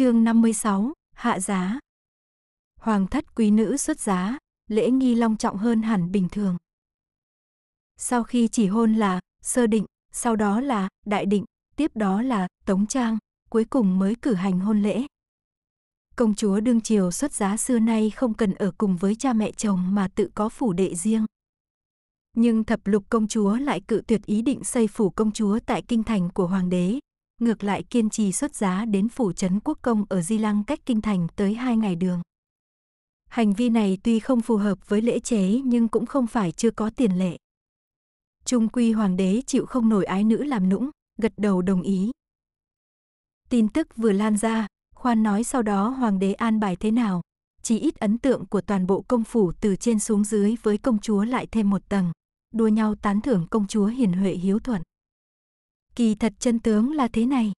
chương 56, hạ giá. Hoàng thất quý nữ xuất giá, lễ nghi long trọng hơn hẳn bình thường. Sau khi chỉ hôn là sơ định, sau đó là đại định, tiếp đó là tống trang, cuối cùng mới cử hành hôn lễ. Công chúa đương triều xuất giá xưa nay không cần ở cùng với cha mẹ chồng mà tự có phủ đệ riêng. Nhưng thập lục công chúa lại cự tuyệt ý định xây phủ công chúa tại kinh thành của hoàng đế, ngược lại kiên trì xuất giá đến phủ trấn quốc công ở Di Lăng cách kinh thành tới hai ngày đường. Hành vi này tuy không phù hợp với lễ chế nhưng cũng không phải chưa có tiền lệ. Trung quy hoàng đế chịu không nổi ái nữ làm nũng, gật đầu đồng ý. Tin tức vừa lan ra, khoan nói sau đó hoàng đế an bài thế nào, chỉ ít ấn tượng của toàn bộ công phủ từ trên xuống dưới với công chúa lại thêm một tầng, đua nhau tán thưởng công chúa hiền huệ hiếu thuận kỳ thật chân tướng là thế này.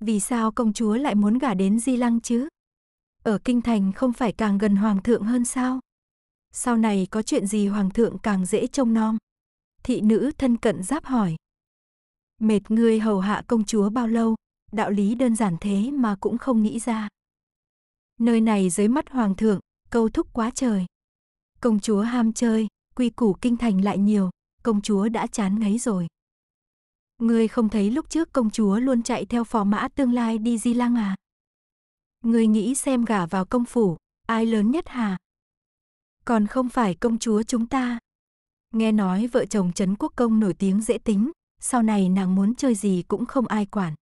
Vì sao công chúa lại muốn gả đến Di Lăng chứ? Ở kinh thành không phải càng gần hoàng thượng hơn sao? Sau này có chuyện gì hoàng thượng càng dễ trông nom? Thị nữ thân cận giáp hỏi. Mệt ngươi hầu hạ công chúa bao lâu, đạo lý đơn giản thế mà cũng không nghĩ ra. Nơi này dưới mắt hoàng thượng, câu thúc quá trời. Công chúa ham chơi, quy củ kinh thành lại nhiều, công chúa đã chán ngấy rồi. Ngươi không thấy lúc trước công chúa luôn chạy theo phò mã tương lai đi di Lăng à? Ngươi nghĩ xem gả vào công phủ, ai lớn nhất hà? Còn không phải công chúa chúng ta. Nghe nói vợ chồng Trấn Quốc Công nổi tiếng dễ tính, sau này nàng muốn chơi gì cũng không ai quản.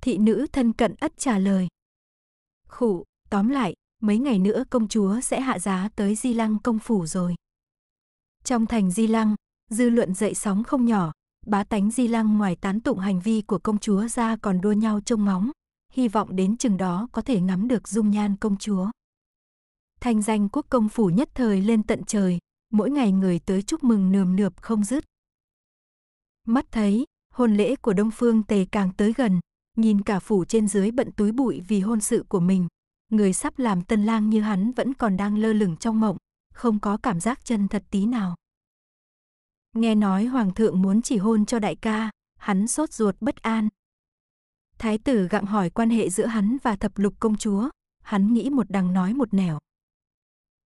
Thị nữ thân cận ất trả lời. Khủ, tóm lại, mấy ngày nữa công chúa sẽ hạ giá tới Di Lăng công phủ rồi. Trong thành Di Lăng, dư luận dậy sóng không nhỏ, Bá tánh Di Lăng ngoài tán tụng hành vi của công chúa ra còn đua nhau trông ngóng, hy vọng đến chừng đó có thể ngắm được dung nhan công chúa. Thanh danh quốc công phủ nhất thời lên tận trời, mỗi ngày người tới chúc mừng nườm nượp không dứt. Mắt thấy, hôn lễ của Đông Phương Tề càng tới gần, nhìn cả phủ trên dưới bận túi bụi vì hôn sự của mình, người sắp làm tân lang như hắn vẫn còn đang lơ lửng trong mộng, không có cảm giác chân thật tí nào. Nghe nói hoàng thượng muốn chỉ hôn cho đại ca, hắn sốt ruột bất an. Thái tử gặng hỏi quan hệ giữa hắn và thập lục công chúa, hắn nghĩ một đằng nói một nẻo.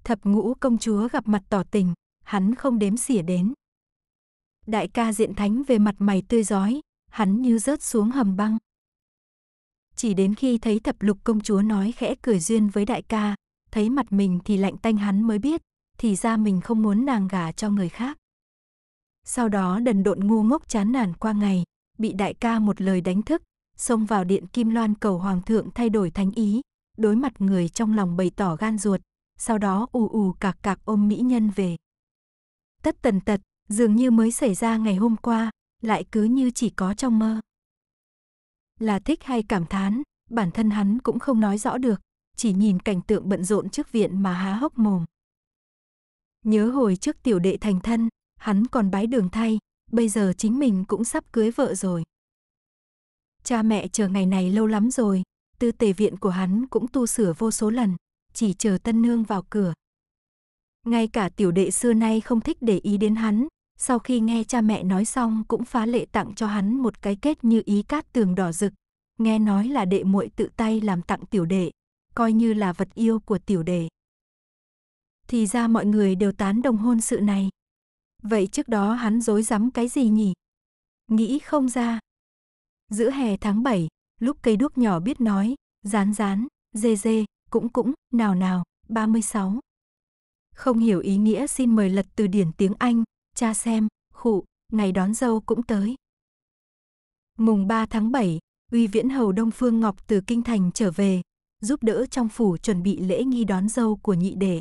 Thập ngũ công chúa gặp mặt tỏ tình, hắn không đếm xỉa đến. Đại ca diện thánh về mặt mày tươi giói, hắn như rớt xuống hầm băng. Chỉ đến khi thấy thập lục công chúa nói khẽ cười duyên với đại ca, thấy mặt mình thì lạnh tanh hắn mới biết, thì ra mình không muốn nàng gả cho người khác. Sau đó đần độn ngu ngốc chán nản qua ngày, bị đại ca một lời đánh thức, xông vào điện Kim Loan cầu hoàng thượng thay đổi thánh ý, đối mặt người trong lòng bày tỏ gan ruột, sau đó ù ù cạc cạc ôm mỹ nhân về. Tất tần tật, dường như mới xảy ra ngày hôm qua, lại cứ như chỉ có trong mơ. Là thích hay cảm thán, bản thân hắn cũng không nói rõ được, chỉ nhìn cảnh tượng bận rộn trước viện mà há hốc mồm. Nhớ hồi trước tiểu đệ thành thân, hắn còn bái đường thay, bây giờ chính mình cũng sắp cưới vợ rồi. Cha mẹ chờ ngày này lâu lắm rồi, tư tề viện của hắn cũng tu sửa vô số lần, chỉ chờ tân nương vào cửa. Ngay cả tiểu đệ xưa nay không thích để ý đến hắn, sau khi nghe cha mẹ nói xong cũng phá lệ tặng cho hắn một cái kết như ý cát tường đỏ rực, nghe nói là đệ muội tự tay làm tặng tiểu đệ, coi như là vật yêu của tiểu đệ. Thì ra mọi người đều tán đồng hôn sự này, Vậy trước đó hắn dối rắm cái gì nhỉ? Nghĩ không ra. Giữa hè tháng 7, lúc cây đuốc nhỏ biết nói, rán rán, dê dê, cũng cũng, nào nào, 36. Không hiểu ý nghĩa xin mời lật từ điển tiếng Anh, cha xem, khụ, ngày đón dâu cũng tới. Mùng 3 tháng 7, Uy Viễn Hầu Đông Phương Ngọc từ Kinh Thành trở về, giúp đỡ trong phủ chuẩn bị lễ nghi đón dâu của nhị đệ.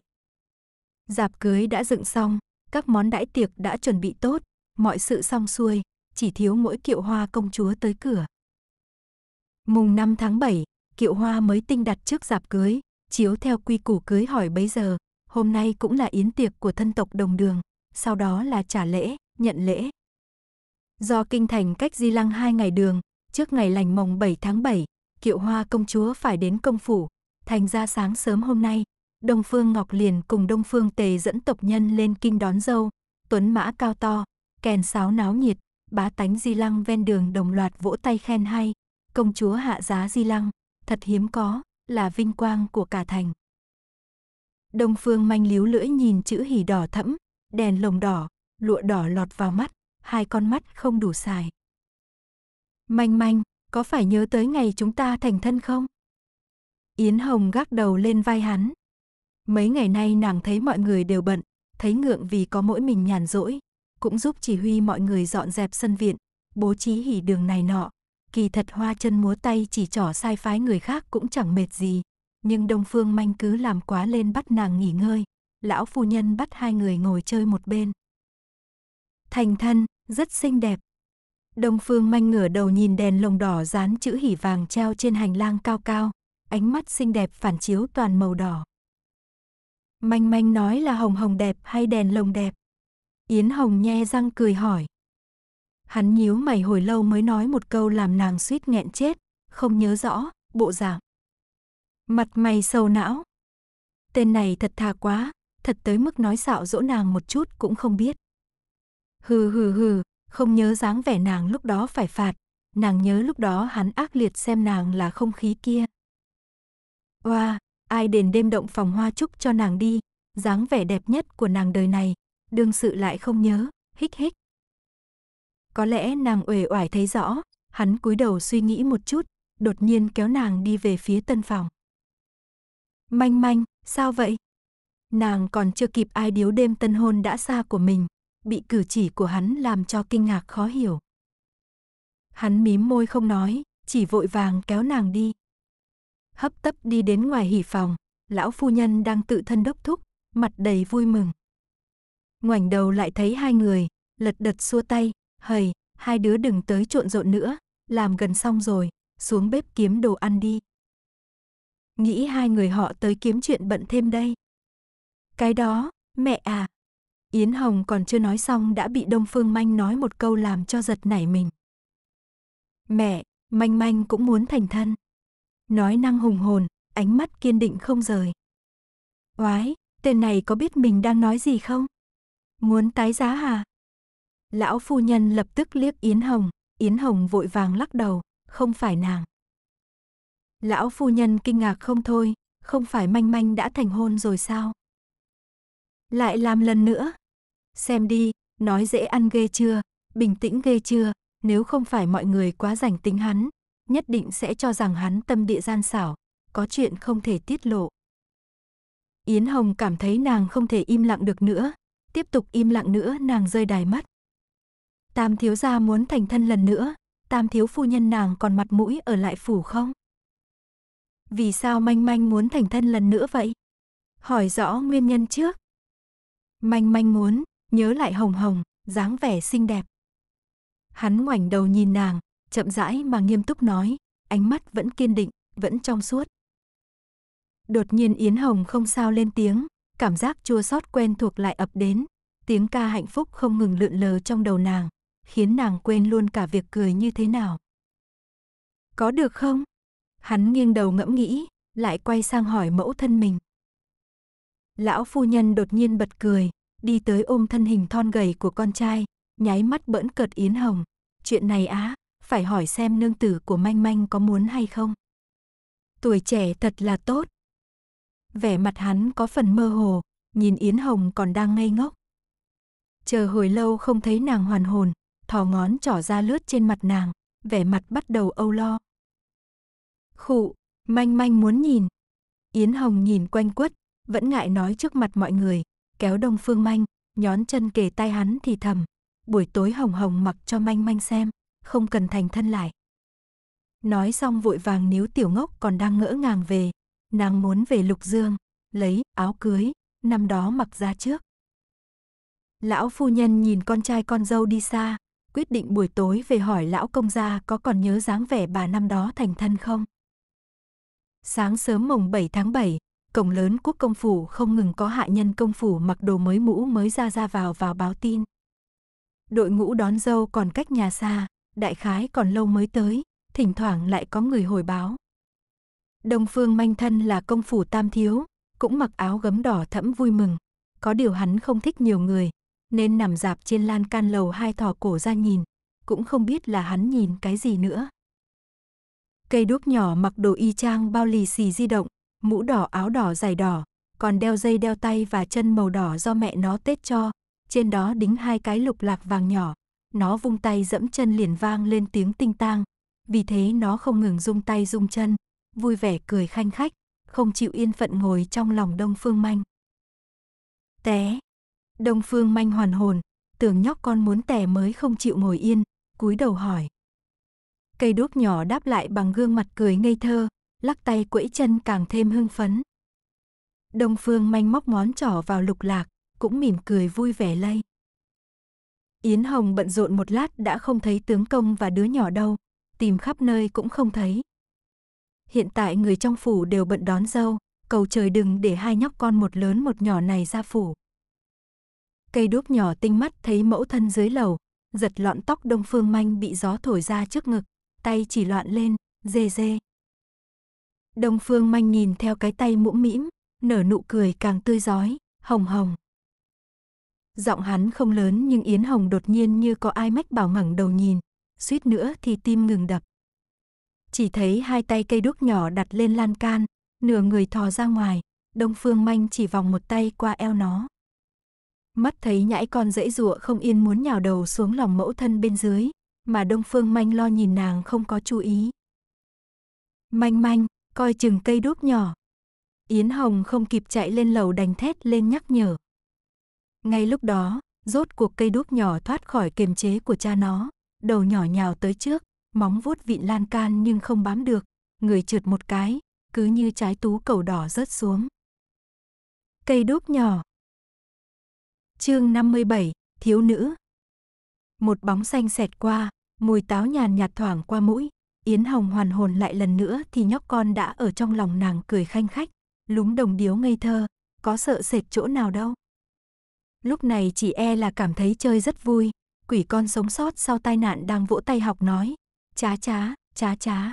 Dạp cưới đã dựng xong, các món đãi tiệc đã chuẩn bị tốt, mọi sự xong xuôi, chỉ thiếu mỗi kiệu hoa công chúa tới cửa. Mùng 5 tháng 7, kiệu hoa mới tinh đặt trước dạp cưới, chiếu theo quy củ cưới hỏi bấy giờ, hôm nay cũng là yến tiệc của thân tộc đồng đường, sau đó là trả lễ, nhận lễ. Do kinh thành cách di lăng hai ngày đường, trước ngày lành mồng 7 tháng 7, kiệu hoa công chúa phải đến công phủ, thành ra sáng sớm hôm nay, Đông Phương Ngọc liền cùng Đông Phương Tề dẫn tộc nhân lên kinh đón dâu, tuấn mã cao to, kèn sáo náo nhiệt, bá tánh Di Lăng ven đường đồng loạt vỗ tay khen hay, công chúa hạ giá Di Lăng, thật hiếm có, là vinh quang của cả thành. Đông Phương manh líu lưỡi nhìn chữ hỉ đỏ thẫm, đèn lồng đỏ, lụa đỏ lọt vào mắt, hai con mắt không đủ xài. Manh manh, có phải nhớ tới ngày chúng ta thành thân không? Yến Hồng gác đầu lên vai hắn, Mấy ngày nay nàng thấy mọi người đều bận, thấy ngượng vì có mỗi mình nhàn rỗi, cũng giúp chỉ huy mọi người dọn dẹp sân viện, bố trí hỉ đường này nọ. Kỳ thật hoa chân múa tay chỉ trỏ sai phái người khác cũng chẳng mệt gì, nhưng Đông Phương Manh cứ làm quá lên bắt nàng nghỉ ngơi, lão phu nhân bắt hai người ngồi chơi một bên. Thành thân, rất xinh đẹp. Đông Phương Manh ngửa đầu nhìn đèn lồng đỏ dán chữ hỉ vàng treo trên hành lang cao cao, ánh mắt xinh đẹp phản chiếu toàn màu đỏ. Manh manh nói là hồng hồng đẹp hay đèn lồng đẹp? Yến Hồng nhe răng cười hỏi. Hắn nhíu mày hồi lâu mới nói một câu làm nàng suýt nghẹn chết, không nhớ rõ, bộ dạng. Mặt mày sầu não. Tên này thật thà quá, thật tới mức nói xạo dỗ nàng một chút cũng không biết. Hừ hừ hừ, không nhớ dáng vẻ nàng lúc đó phải phạt, nàng nhớ lúc đó hắn ác liệt xem nàng là không khí kia. Oa, wow, ai đền đêm động phòng hoa chúc cho nàng đi, dáng vẻ đẹp nhất của nàng đời này, đương sự lại không nhớ, hích hích. Có lẽ nàng uể oải thấy rõ, hắn cúi đầu suy nghĩ một chút, đột nhiên kéo nàng đi về phía tân phòng. Manh manh, sao vậy? Nàng còn chưa kịp ai điếu đêm tân hôn đã xa của mình, bị cử chỉ của hắn làm cho kinh ngạc khó hiểu. Hắn mím môi không nói, chỉ vội vàng kéo nàng đi hấp tấp đi đến ngoài hỉ phòng, lão phu nhân đang tự thân đốc thúc, mặt đầy vui mừng. Ngoảnh đầu lại thấy hai người, lật đật xua tay, hầy, hai đứa đừng tới trộn rộn nữa, làm gần xong rồi, xuống bếp kiếm đồ ăn đi. Nghĩ hai người họ tới kiếm chuyện bận thêm đây. Cái đó, mẹ à. Yến Hồng còn chưa nói xong đã bị Đông Phương Manh nói một câu làm cho giật nảy mình. Mẹ, Manh Manh cũng muốn thành thân nói năng hùng hồn, ánh mắt kiên định không rời. Oái, tên này có biết mình đang nói gì không? Muốn tái giá hả? Lão phu nhân lập tức liếc Yến Hồng, Yến Hồng vội vàng lắc đầu, không phải nàng. Lão phu nhân kinh ngạc không thôi, không phải manh manh đã thành hôn rồi sao? Lại làm lần nữa. Xem đi, nói dễ ăn ghê chưa, bình tĩnh ghê chưa, nếu không phải mọi người quá rảnh tính hắn, nhất định sẽ cho rằng hắn tâm địa gian xảo, có chuyện không thể tiết lộ. Yến Hồng cảm thấy nàng không thể im lặng được nữa, tiếp tục im lặng nữa nàng rơi đài mắt Tam thiếu gia muốn thành thân lần nữa, tam thiếu phu nhân nàng còn mặt mũi ở lại phủ không? Vì sao manh manh muốn thành thân lần nữa vậy? Hỏi rõ nguyên nhân trước. Manh manh muốn, nhớ lại hồng hồng, dáng vẻ xinh đẹp. Hắn ngoảnh đầu nhìn nàng, chậm rãi mà nghiêm túc nói, ánh mắt vẫn kiên định, vẫn trong suốt. Đột nhiên Yến Hồng không sao lên tiếng, cảm giác chua xót quen thuộc lại ập đến, tiếng ca hạnh phúc không ngừng lượn lờ trong đầu nàng, khiến nàng quên luôn cả việc cười như thế nào. Có được không? Hắn nghiêng đầu ngẫm nghĩ, lại quay sang hỏi mẫu thân mình. Lão phu nhân đột nhiên bật cười, đi tới ôm thân hình thon gầy của con trai, nháy mắt bỡn cợt Yến Hồng. Chuyện này á, phải hỏi xem nương tử của Manh Manh có muốn hay không. Tuổi trẻ thật là tốt. Vẻ mặt hắn có phần mơ hồ, nhìn Yến Hồng còn đang ngây ngốc. Chờ hồi lâu không thấy nàng hoàn hồn, thò ngón trỏ ra lướt trên mặt nàng, vẻ mặt bắt đầu âu lo. Khụ, Manh Manh muốn nhìn. Yến Hồng nhìn quanh quất, vẫn ngại nói trước mặt mọi người, kéo Đông Phương Manh, nhón chân kề tay hắn thì thầm, buổi tối Hồng Hồng mặc cho Manh Manh xem không cần thành thân lại. Nói xong vội vàng níu tiểu ngốc còn đang ngỡ ngàng về, nàng muốn về lục dương, lấy áo cưới, năm đó mặc ra trước. Lão phu nhân nhìn con trai con dâu đi xa, quyết định buổi tối về hỏi lão công gia có còn nhớ dáng vẻ bà năm đó thành thân không. Sáng sớm mùng 7 tháng 7, cổng lớn quốc công phủ không ngừng có hạ nhân công phủ mặc đồ mới mũ mới ra ra vào vào báo tin. Đội ngũ đón dâu còn cách nhà xa, đại khái còn lâu mới tới, thỉnh thoảng lại có người hồi báo. Đông Phương Manh Thân là công phủ tam thiếu, cũng mặc áo gấm đỏ thẫm vui mừng. Có điều hắn không thích nhiều người, nên nằm dạp trên lan can lầu hai thò cổ ra nhìn, cũng không biết là hắn nhìn cái gì nữa. Cây đuốc nhỏ mặc đồ y trang bao lì xì di động, mũ đỏ áo đỏ dài đỏ, còn đeo dây đeo tay và chân màu đỏ do mẹ nó Tết cho, trên đó đính hai cái lục lạc vàng nhỏ, nó vung tay dẫm chân liền vang lên tiếng tinh tang, vì thế nó không ngừng rung tay rung chân, vui vẻ cười khanh khách, không chịu yên phận ngồi trong lòng Đông Phương Manh. Té. Đông Phương Manh hoàn hồn, tưởng nhóc con muốn tè mới không chịu ngồi yên, cúi đầu hỏi. Cây đuốc nhỏ đáp lại bằng gương mặt cười ngây thơ, lắc tay quẫy chân càng thêm hưng phấn. Đông Phương Manh móc món trỏ vào lục lạc, cũng mỉm cười vui vẻ lây. Yến Hồng bận rộn một lát đã không thấy tướng công và đứa nhỏ đâu, tìm khắp nơi cũng không thấy. Hiện tại người trong phủ đều bận đón dâu, cầu trời đừng để hai nhóc con một lớn một nhỏ này ra phủ. Cây đuốc nhỏ tinh mắt thấy mẫu thân dưới lầu, giật lọn tóc đông phương manh bị gió thổi ra trước ngực, tay chỉ loạn lên, dê dê. Đông phương manh nhìn theo cái tay mũm mĩm, nở nụ cười càng tươi giói, hồng hồng. Giọng hắn không lớn nhưng Yến Hồng đột nhiên như có ai mách bảo ngẩng đầu nhìn, suýt nữa thì tim ngừng đập. Chỉ thấy hai tay cây đúc nhỏ đặt lên lan can, nửa người thò ra ngoài, Đông Phương Manh chỉ vòng một tay qua eo nó. Mắt thấy nhãi con dễ dụa không yên muốn nhào đầu xuống lòng mẫu thân bên dưới, mà Đông Phương Manh lo nhìn nàng không có chú ý. Manh manh, coi chừng cây đúc nhỏ. Yến Hồng không kịp chạy lên lầu đành thét lên nhắc nhở. Ngay lúc đó, rốt cuộc cây đuốc nhỏ thoát khỏi kiềm chế của cha nó, đầu nhỏ nhào tới trước, móng vuốt vịn lan can nhưng không bám được, người trượt một cái, cứ như trái tú cầu đỏ rớt xuống. Cây đuốc nhỏ Chương 57, Thiếu nữ Một bóng xanh xẹt qua, mùi táo nhàn nhạt thoảng qua mũi, Yến Hồng hoàn hồn lại lần nữa thì nhóc con đã ở trong lòng nàng cười khanh khách, lúng đồng điếu ngây thơ, có sợ sệt chỗ nào đâu. Lúc này chị e là cảm thấy chơi rất vui. Quỷ con sống sót sau tai nạn đang vỗ tay học nói. Chá chá, chá chá.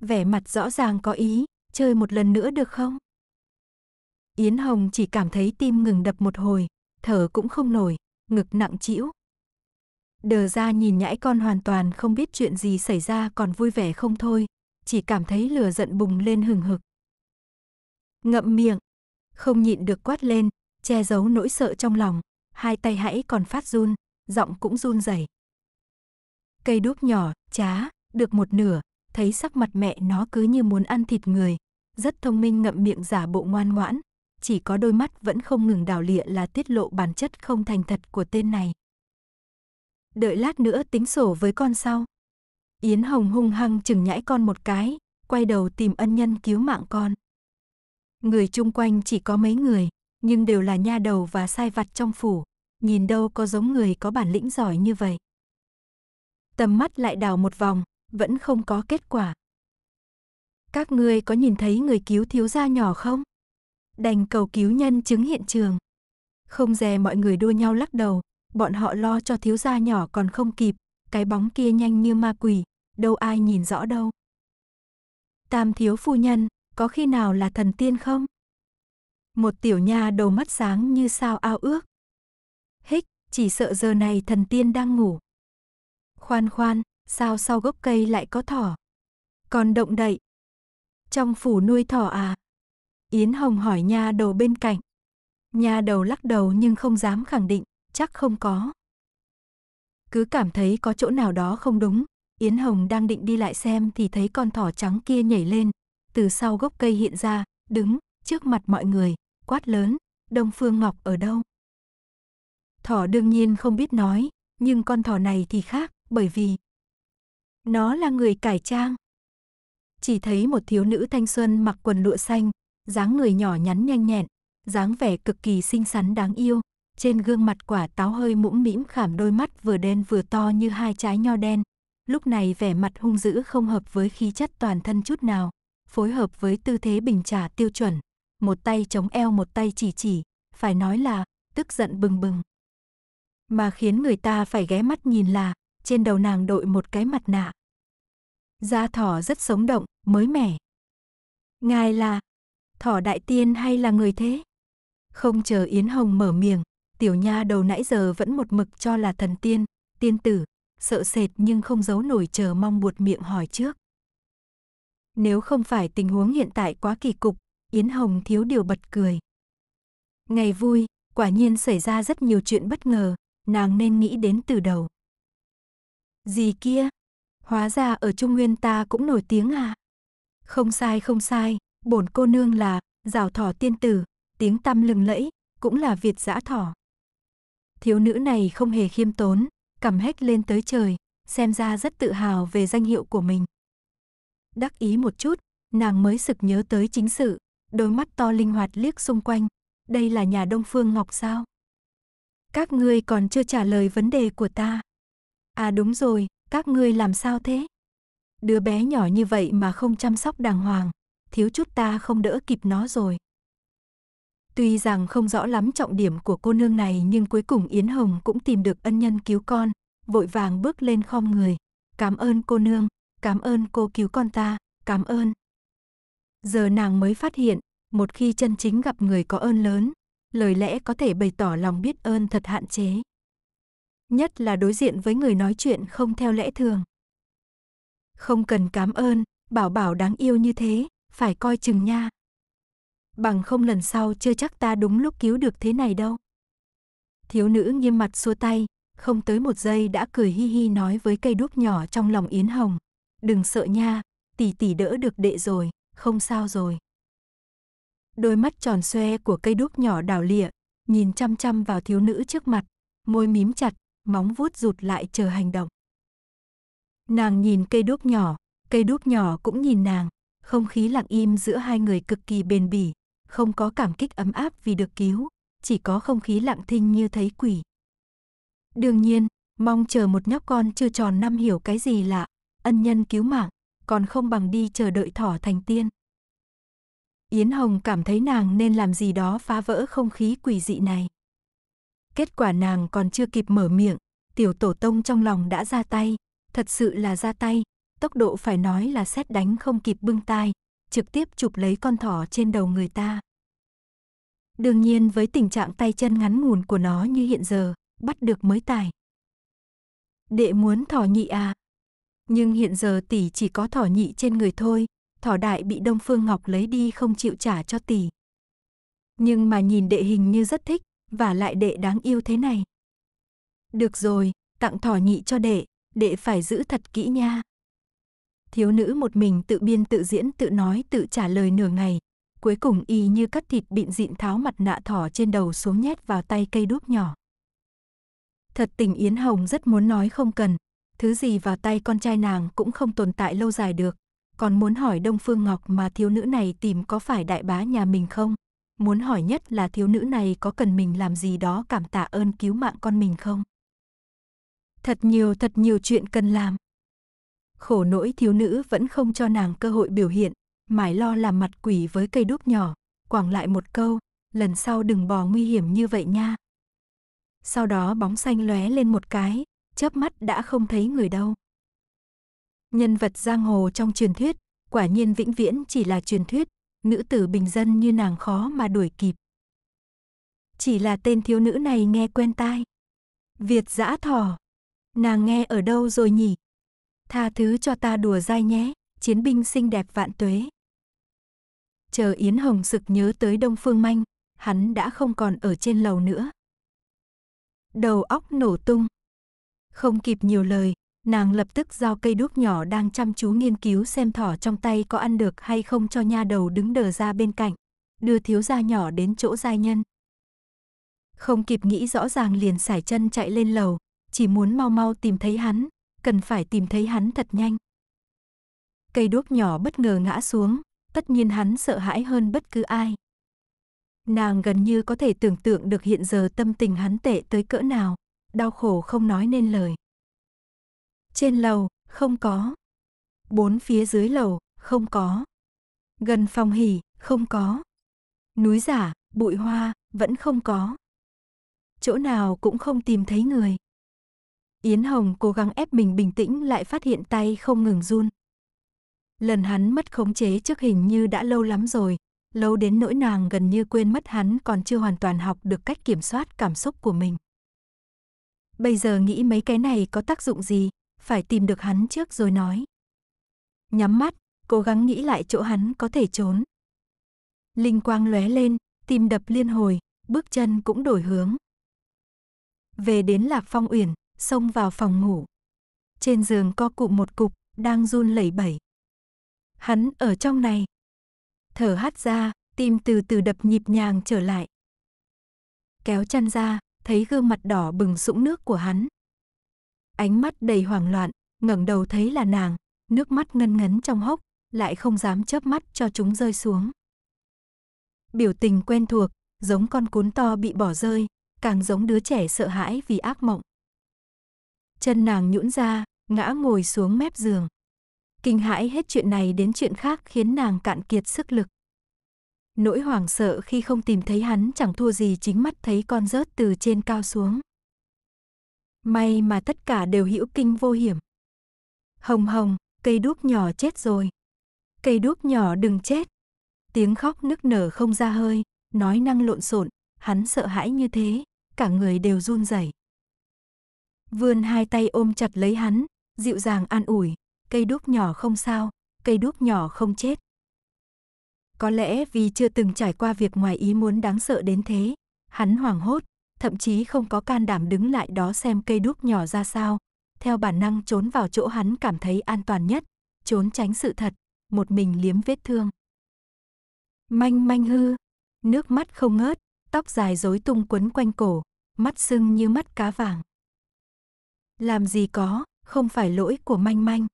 Vẻ mặt rõ ràng có ý, chơi một lần nữa được không? Yến Hồng chỉ cảm thấy tim ngừng đập một hồi, thở cũng không nổi, ngực nặng chĩu Đờ ra nhìn nhãi con hoàn toàn không biết chuyện gì xảy ra còn vui vẻ không thôi, chỉ cảm thấy lửa giận bùng lên hừng hực. Ngậm miệng, không nhịn được quát lên, che giấu nỗi sợ trong lòng, hai tay hãy còn phát run, giọng cũng run rẩy. Cây đúc nhỏ, chá, được một nửa, thấy sắc mặt mẹ nó cứ như muốn ăn thịt người, rất thông minh ngậm miệng giả bộ ngoan ngoãn, chỉ có đôi mắt vẫn không ngừng đảo lịa là tiết lộ bản chất không thành thật của tên này. Đợi lát nữa tính sổ với con sau. Yến Hồng hung hăng chừng nhãi con một cái, quay đầu tìm ân nhân cứu mạng con. Người chung quanh chỉ có mấy người, nhưng đều là nha đầu và sai vặt trong phủ, nhìn đâu có giống người có bản lĩnh giỏi như vậy. Tầm mắt lại đảo một vòng, vẫn không có kết quả. Các ngươi có nhìn thấy người cứu thiếu gia nhỏ không? Đành cầu cứu nhân chứng hiện trường. Không dè mọi người đua nhau lắc đầu, bọn họ lo cho thiếu gia nhỏ còn không kịp, cái bóng kia nhanh như ma quỷ, đâu ai nhìn rõ đâu. Tam thiếu phu nhân, có khi nào là thần tiên không? Một tiểu nha đầu mắt sáng như sao ao ước. Hích, chỉ sợ giờ này thần tiên đang ngủ. Khoan khoan, sao sau gốc cây lại có thỏ? Còn động đậy. Trong phủ nuôi thỏ à? Yến Hồng hỏi nha đầu bên cạnh. Nha đầu lắc đầu nhưng không dám khẳng định, chắc không có. Cứ cảm thấy có chỗ nào đó không đúng, Yến Hồng đang định đi lại xem thì thấy con thỏ trắng kia nhảy lên, từ sau gốc cây hiện ra, đứng trước mặt mọi người quát lớn, Đông Phương Ngọc ở đâu? Thỏ đương nhiên không biết nói, nhưng con thỏ này thì khác, bởi vì nó là người cải trang. Chỉ thấy một thiếu nữ thanh xuân mặc quần lụa xanh, dáng người nhỏ nhắn nhanh nhẹn, dáng vẻ cực kỳ xinh xắn đáng yêu, trên gương mặt quả táo hơi mũm mĩm khảm đôi mắt vừa đen vừa to như hai trái nho đen. Lúc này vẻ mặt hung dữ không hợp với khí chất toàn thân chút nào, phối hợp với tư thế bình trả tiêu chuẩn, một tay chống eo một tay chỉ chỉ, phải nói là tức giận bừng bừng. Mà khiến người ta phải ghé mắt nhìn là trên đầu nàng đội một cái mặt nạ. Da thỏ rất sống động, mới mẻ. Ngài là thỏ đại tiên hay là người thế? Không chờ Yến Hồng mở miệng, tiểu nha đầu nãy giờ vẫn một mực cho là thần tiên, tiên tử, sợ sệt nhưng không giấu nổi chờ mong buột miệng hỏi trước. Nếu không phải tình huống hiện tại quá kỳ cục, Yến Hồng thiếu điều bật cười. Ngày vui, quả nhiên xảy ra rất nhiều chuyện bất ngờ, nàng nên nghĩ đến từ đầu. Gì kia? Hóa ra ở Trung Nguyên ta cũng nổi tiếng à? Không sai không sai, bổn cô nương là rào thỏ tiên tử, tiếng tăm lừng lẫy, cũng là Việt giã thỏ. Thiếu nữ này không hề khiêm tốn, cầm hết lên tới trời, xem ra rất tự hào về danh hiệu của mình. Đắc ý một chút, nàng mới sực nhớ tới chính sự, đôi mắt to linh hoạt liếc xung quanh, đây là nhà Đông Phương Ngọc sao? Các ngươi còn chưa trả lời vấn đề của ta. À đúng rồi, các ngươi làm sao thế? Đứa bé nhỏ như vậy mà không chăm sóc đàng hoàng, thiếu chút ta không đỡ kịp nó rồi. Tuy rằng không rõ lắm trọng điểm của cô nương này nhưng cuối cùng Yến Hồng cũng tìm được ân nhân cứu con, vội vàng bước lên khom người. Cảm ơn cô nương, cảm ơn cô cứu con ta, cảm ơn. Giờ nàng mới phát hiện, một khi chân chính gặp người có ơn lớn, lời lẽ có thể bày tỏ lòng biết ơn thật hạn chế. Nhất là đối diện với người nói chuyện không theo lẽ thường. Không cần cảm ơn, bảo bảo đáng yêu như thế, phải coi chừng nha. Bằng không lần sau chưa chắc ta đúng lúc cứu được thế này đâu. Thiếu nữ nghiêm mặt xua tay, không tới một giây đã cười hi hi nói với cây đuốc nhỏ trong lòng Yến Hồng. Đừng sợ nha, tỷ tỷ đỡ được đệ rồi không sao rồi. Đôi mắt tròn xoe của cây đúc nhỏ đảo lịa, nhìn chăm chăm vào thiếu nữ trước mặt, môi mím chặt, móng vuốt rụt lại chờ hành động. Nàng nhìn cây đúc nhỏ, cây đúc nhỏ cũng nhìn nàng, không khí lặng im giữa hai người cực kỳ bền bỉ, không có cảm kích ấm áp vì được cứu, chỉ có không khí lặng thinh như thấy quỷ. Đương nhiên, mong chờ một nhóc con chưa tròn năm hiểu cái gì lạ, ân nhân cứu mạng, còn không bằng đi chờ đợi thỏ thành tiên. Yến Hồng cảm thấy nàng nên làm gì đó phá vỡ không khí quỷ dị này. Kết quả nàng còn chưa kịp mở miệng, tiểu tổ tông trong lòng đã ra tay, thật sự là ra tay, tốc độ phải nói là xét đánh không kịp bưng tai, trực tiếp chụp lấy con thỏ trên đầu người ta. Đương nhiên với tình trạng tay chân ngắn ngủn của nó như hiện giờ, bắt được mới tài. Đệ muốn thỏ nhị à, nhưng hiện giờ tỷ chỉ có thỏ nhị trên người thôi, thỏ đại bị Đông Phương Ngọc lấy đi không chịu trả cho tỷ. Nhưng mà nhìn đệ hình như rất thích, và lại đệ đáng yêu thế này. Được rồi, tặng thỏ nhị cho đệ, đệ phải giữ thật kỹ nha. Thiếu nữ một mình tự biên tự diễn tự nói tự trả lời nửa ngày, cuối cùng y như cắt thịt bịn dịn tháo mặt nạ thỏ trên đầu xuống nhét vào tay cây đuốc nhỏ. Thật tình Yến Hồng rất muốn nói không cần, thứ gì vào tay con trai nàng cũng không tồn tại lâu dài được. Còn muốn hỏi Đông Phương Ngọc mà thiếu nữ này tìm có phải đại bá nhà mình không? Muốn hỏi nhất là thiếu nữ này có cần mình làm gì đó cảm tạ ơn cứu mạng con mình không? Thật nhiều thật nhiều chuyện cần làm. Khổ nỗi thiếu nữ vẫn không cho nàng cơ hội biểu hiện, mải lo làm mặt quỷ với cây đúc nhỏ, quảng lại một câu, lần sau đừng bò nguy hiểm như vậy nha. Sau đó bóng xanh lóe lên một cái, chớp mắt đã không thấy người đâu. Nhân vật giang hồ trong truyền thuyết, quả nhiên vĩnh viễn chỉ là truyền thuyết, nữ tử bình dân như nàng khó mà đuổi kịp. Chỉ là tên thiếu nữ này nghe quen tai. Việt dã thỏ. Nàng nghe ở đâu rồi nhỉ? Tha thứ cho ta đùa dai nhé, chiến binh xinh đẹp vạn tuế. Chờ Yến Hồng sực nhớ tới Đông Phương Manh, hắn đã không còn ở trên lầu nữa. Đầu óc nổ tung. Không kịp nhiều lời, nàng lập tức giao cây đuốc nhỏ đang chăm chú nghiên cứu xem thỏ trong tay có ăn được hay không cho nha đầu đứng đờ ra bên cạnh, đưa thiếu gia nhỏ đến chỗ giai nhân. Không kịp nghĩ rõ ràng liền sải chân chạy lên lầu, chỉ muốn mau mau tìm thấy hắn, cần phải tìm thấy hắn thật nhanh. Cây đuốc nhỏ bất ngờ ngã xuống, tất nhiên hắn sợ hãi hơn bất cứ ai. Nàng gần như có thể tưởng tượng được hiện giờ tâm tình hắn tệ tới cỡ nào đau khổ không nói nên lời. Trên lầu, không có. Bốn phía dưới lầu, không có. Gần phòng hỉ, không có. Núi giả, bụi hoa, vẫn không có. Chỗ nào cũng không tìm thấy người. Yến Hồng cố gắng ép mình bình tĩnh lại phát hiện tay không ngừng run. Lần hắn mất khống chế trước hình như đã lâu lắm rồi, lâu đến nỗi nàng gần như quên mất hắn còn chưa hoàn toàn học được cách kiểm soát cảm xúc của mình. Bây giờ nghĩ mấy cái này có tác dụng gì, phải tìm được hắn trước rồi nói. Nhắm mắt, cố gắng nghĩ lại chỗ hắn có thể trốn. Linh quang lóe lên, tim đập liên hồi, bước chân cũng đổi hướng. Về đến Lạc Phong Uyển, xông vào phòng ngủ. Trên giường co cụm một cục, đang run lẩy bẩy. Hắn ở trong này. Thở hắt ra, tim từ từ đập nhịp nhàng trở lại. Kéo chăn ra, thấy gương mặt đỏ bừng sũng nước của hắn. Ánh mắt đầy hoảng loạn, ngẩng đầu thấy là nàng, nước mắt ngân ngấn trong hốc, lại không dám chớp mắt cho chúng rơi xuống. Biểu tình quen thuộc, giống con cún to bị bỏ rơi, càng giống đứa trẻ sợ hãi vì ác mộng. Chân nàng nhũn ra, ngã ngồi xuống mép giường. Kinh hãi hết chuyện này đến chuyện khác khiến nàng cạn kiệt sức lực. Nỗi hoảng sợ khi không tìm thấy hắn chẳng thua gì chính mắt thấy con rớt từ trên cao xuống. May mà tất cả đều hữu kinh vô hiểm. Hồng hồng, cây đuốc nhỏ chết rồi. Cây đuốc nhỏ đừng chết. Tiếng khóc nức nở không ra hơi, nói năng lộn xộn, hắn sợ hãi như thế, cả người đều run rẩy. Vươn hai tay ôm chặt lấy hắn, dịu dàng an ủi, cây đuốc nhỏ không sao, cây đuốc nhỏ không chết. Có lẽ vì chưa từng trải qua việc ngoài ý muốn đáng sợ đến thế, hắn hoảng hốt, thậm chí không có can đảm đứng lại đó xem cây đúc nhỏ ra sao. Theo bản năng trốn vào chỗ hắn cảm thấy an toàn nhất, trốn tránh sự thật, một mình liếm vết thương. Manh manh hư, nước mắt không ngớt, tóc dài rối tung quấn quanh cổ, mắt sưng như mắt cá vàng. Làm gì có, không phải lỗi của manh manh.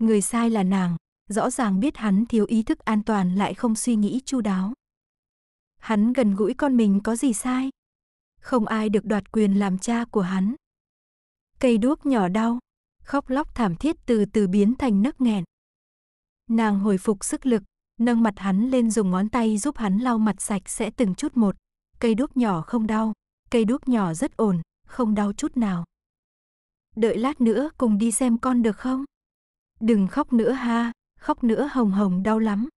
Người sai là nàng, rõ ràng biết hắn thiếu ý thức an toàn lại không suy nghĩ chu đáo. Hắn gần gũi con mình có gì sai? Không ai được đoạt quyền làm cha của hắn. Cây đuốc nhỏ đau, khóc lóc thảm thiết từ từ biến thành nấc nghẹn. Nàng hồi phục sức lực, nâng mặt hắn lên dùng ngón tay giúp hắn lau mặt sạch sẽ từng chút một. Cây đuốc nhỏ không đau, cây đuốc nhỏ rất ổn, không đau chút nào. Đợi lát nữa cùng đi xem con được không? Đừng khóc nữa ha, khóc nữa hồng hồng đau lắm.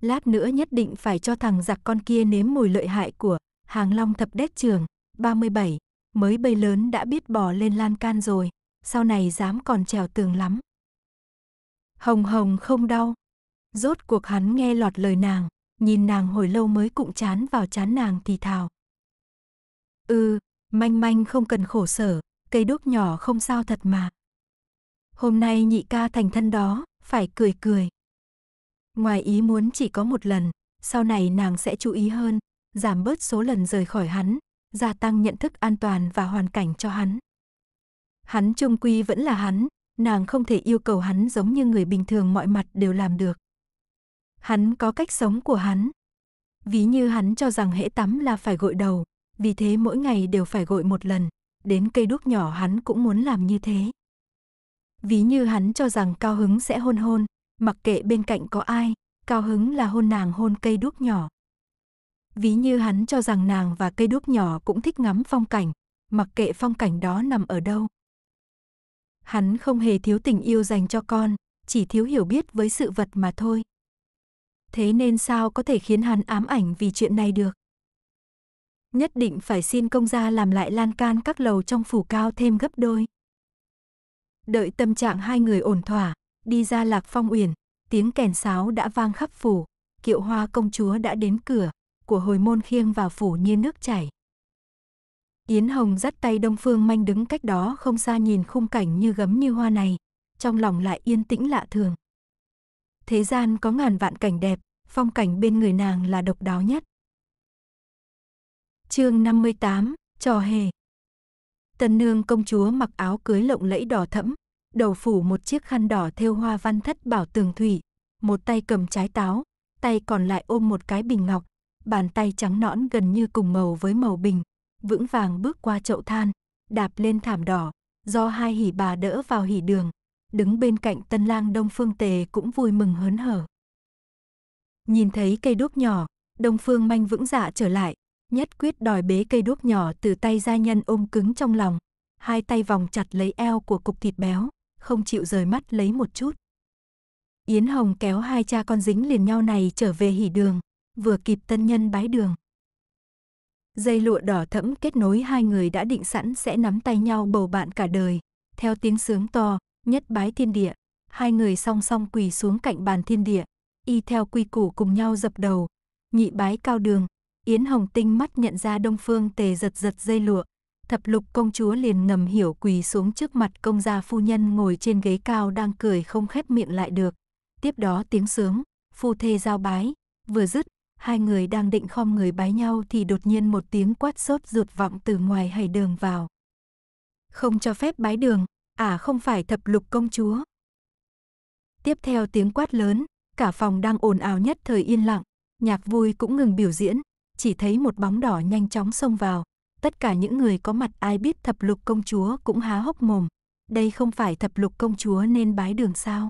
Lát nữa nhất định phải cho thằng giặc con kia nếm mùi lợi hại của hàng long thập đét trường, 37, mới bầy lớn đã biết bò lên lan can rồi, sau này dám còn trèo tường lắm. Hồng hồng không đau. Rốt cuộc hắn nghe lọt lời nàng, nhìn nàng hồi lâu mới cụng chán vào chán nàng thì thào. Ừ, manh manh không cần khổ sở, cây đuốc nhỏ không sao thật mà. Hôm nay nhị ca thành thân đó, phải cười cười. Ngoài ý muốn chỉ có một lần, sau này nàng sẽ chú ý hơn, giảm bớt số lần rời khỏi hắn, gia tăng nhận thức an toàn và hoàn cảnh cho hắn. Hắn trung quy vẫn là hắn, nàng không thể yêu cầu hắn giống như người bình thường mọi mặt đều làm được. Hắn có cách sống của hắn. Ví như hắn cho rằng hễ tắm là phải gội đầu, vì thế mỗi ngày đều phải gội một lần, đến cây đuốc nhỏ hắn cũng muốn làm như thế ví như hắn cho rằng cao hứng sẽ hôn hôn, mặc kệ bên cạnh có ai, cao hứng là hôn nàng hôn cây đúc nhỏ. Ví như hắn cho rằng nàng và cây đúc nhỏ cũng thích ngắm phong cảnh, mặc kệ phong cảnh đó nằm ở đâu. Hắn không hề thiếu tình yêu dành cho con, chỉ thiếu hiểu biết với sự vật mà thôi. Thế nên sao có thể khiến hắn ám ảnh vì chuyện này được? Nhất định phải xin công gia làm lại lan can các lầu trong phủ cao thêm gấp đôi. Đợi tâm trạng hai người ổn thỏa, đi ra lạc phong uyển, tiếng kèn sáo đã vang khắp phủ, kiệu hoa công chúa đã đến cửa, của hồi môn khiêng vào phủ như nước chảy. Yến Hồng dắt tay Đông Phương Manh đứng cách đó không xa nhìn khung cảnh như gấm như hoa này, trong lòng lại yên tĩnh lạ thường. Thế gian có ngàn vạn cảnh đẹp, phong cảnh bên người nàng là độc đáo nhất. Chương 58, trò hề Tân nương công chúa mặc áo cưới lộng lẫy đỏ thẫm, đầu phủ một chiếc khăn đỏ thêu hoa văn thất bảo tường thủy, một tay cầm trái táo, tay còn lại ôm một cái bình ngọc, bàn tay trắng nõn gần như cùng màu với màu bình, vững vàng bước qua chậu than, đạp lên thảm đỏ, do hai hỉ bà đỡ vào hỉ đường, đứng bên cạnh tân lang Đông Phương Tề cũng vui mừng hớn hở. Nhìn thấy cây đúc nhỏ, Đông Phương Manh vững dạ trở lại, nhất quyết đòi bế cây đuốc nhỏ từ tay gia nhân ôm cứng trong lòng, hai tay vòng chặt lấy eo của cục thịt béo, không chịu rời mắt lấy một chút. Yến Hồng kéo hai cha con dính liền nhau này trở về hỉ đường, vừa kịp tân nhân bái đường. Dây lụa đỏ thẫm kết nối hai người đã định sẵn sẽ nắm tay nhau bầu bạn cả đời. Theo tiếng sướng to, nhất bái thiên địa, hai người song song quỳ xuống cạnh bàn thiên địa, y theo quy củ cùng nhau dập đầu, nhị bái cao đường, Yến Hồng tinh mắt nhận ra Đông Phương Tề giật giật dây lụa, thập lục công chúa liền ngầm hiểu quỳ xuống trước mặt công gia phu nhân ngồi trên ghế cao đang cười không khép miệng lại được. Tiếp đó tiếng sướng, phu thê giao bái, vừa dứt, hai người đang định khom người bái nhau thì đột nhiên một tiếng quát sốt ruột vọng từ ngoài hầy đường vào. Không cho phép bái đường, à không phải thập lục công chúa. Tiếp theo tiếng quát lớn, cả phòng đang ồn ào nhất thời yên lặng, nhạc vui cũng ngừng biểu diễn, chỉ thấy một bóng đỏ nhanh chóng xông vào. Tất cả những người có mặt ai biết thập lục công chúa cũng há hốc mồm. Đây không phải thập lục công chúa nên bái đường sao?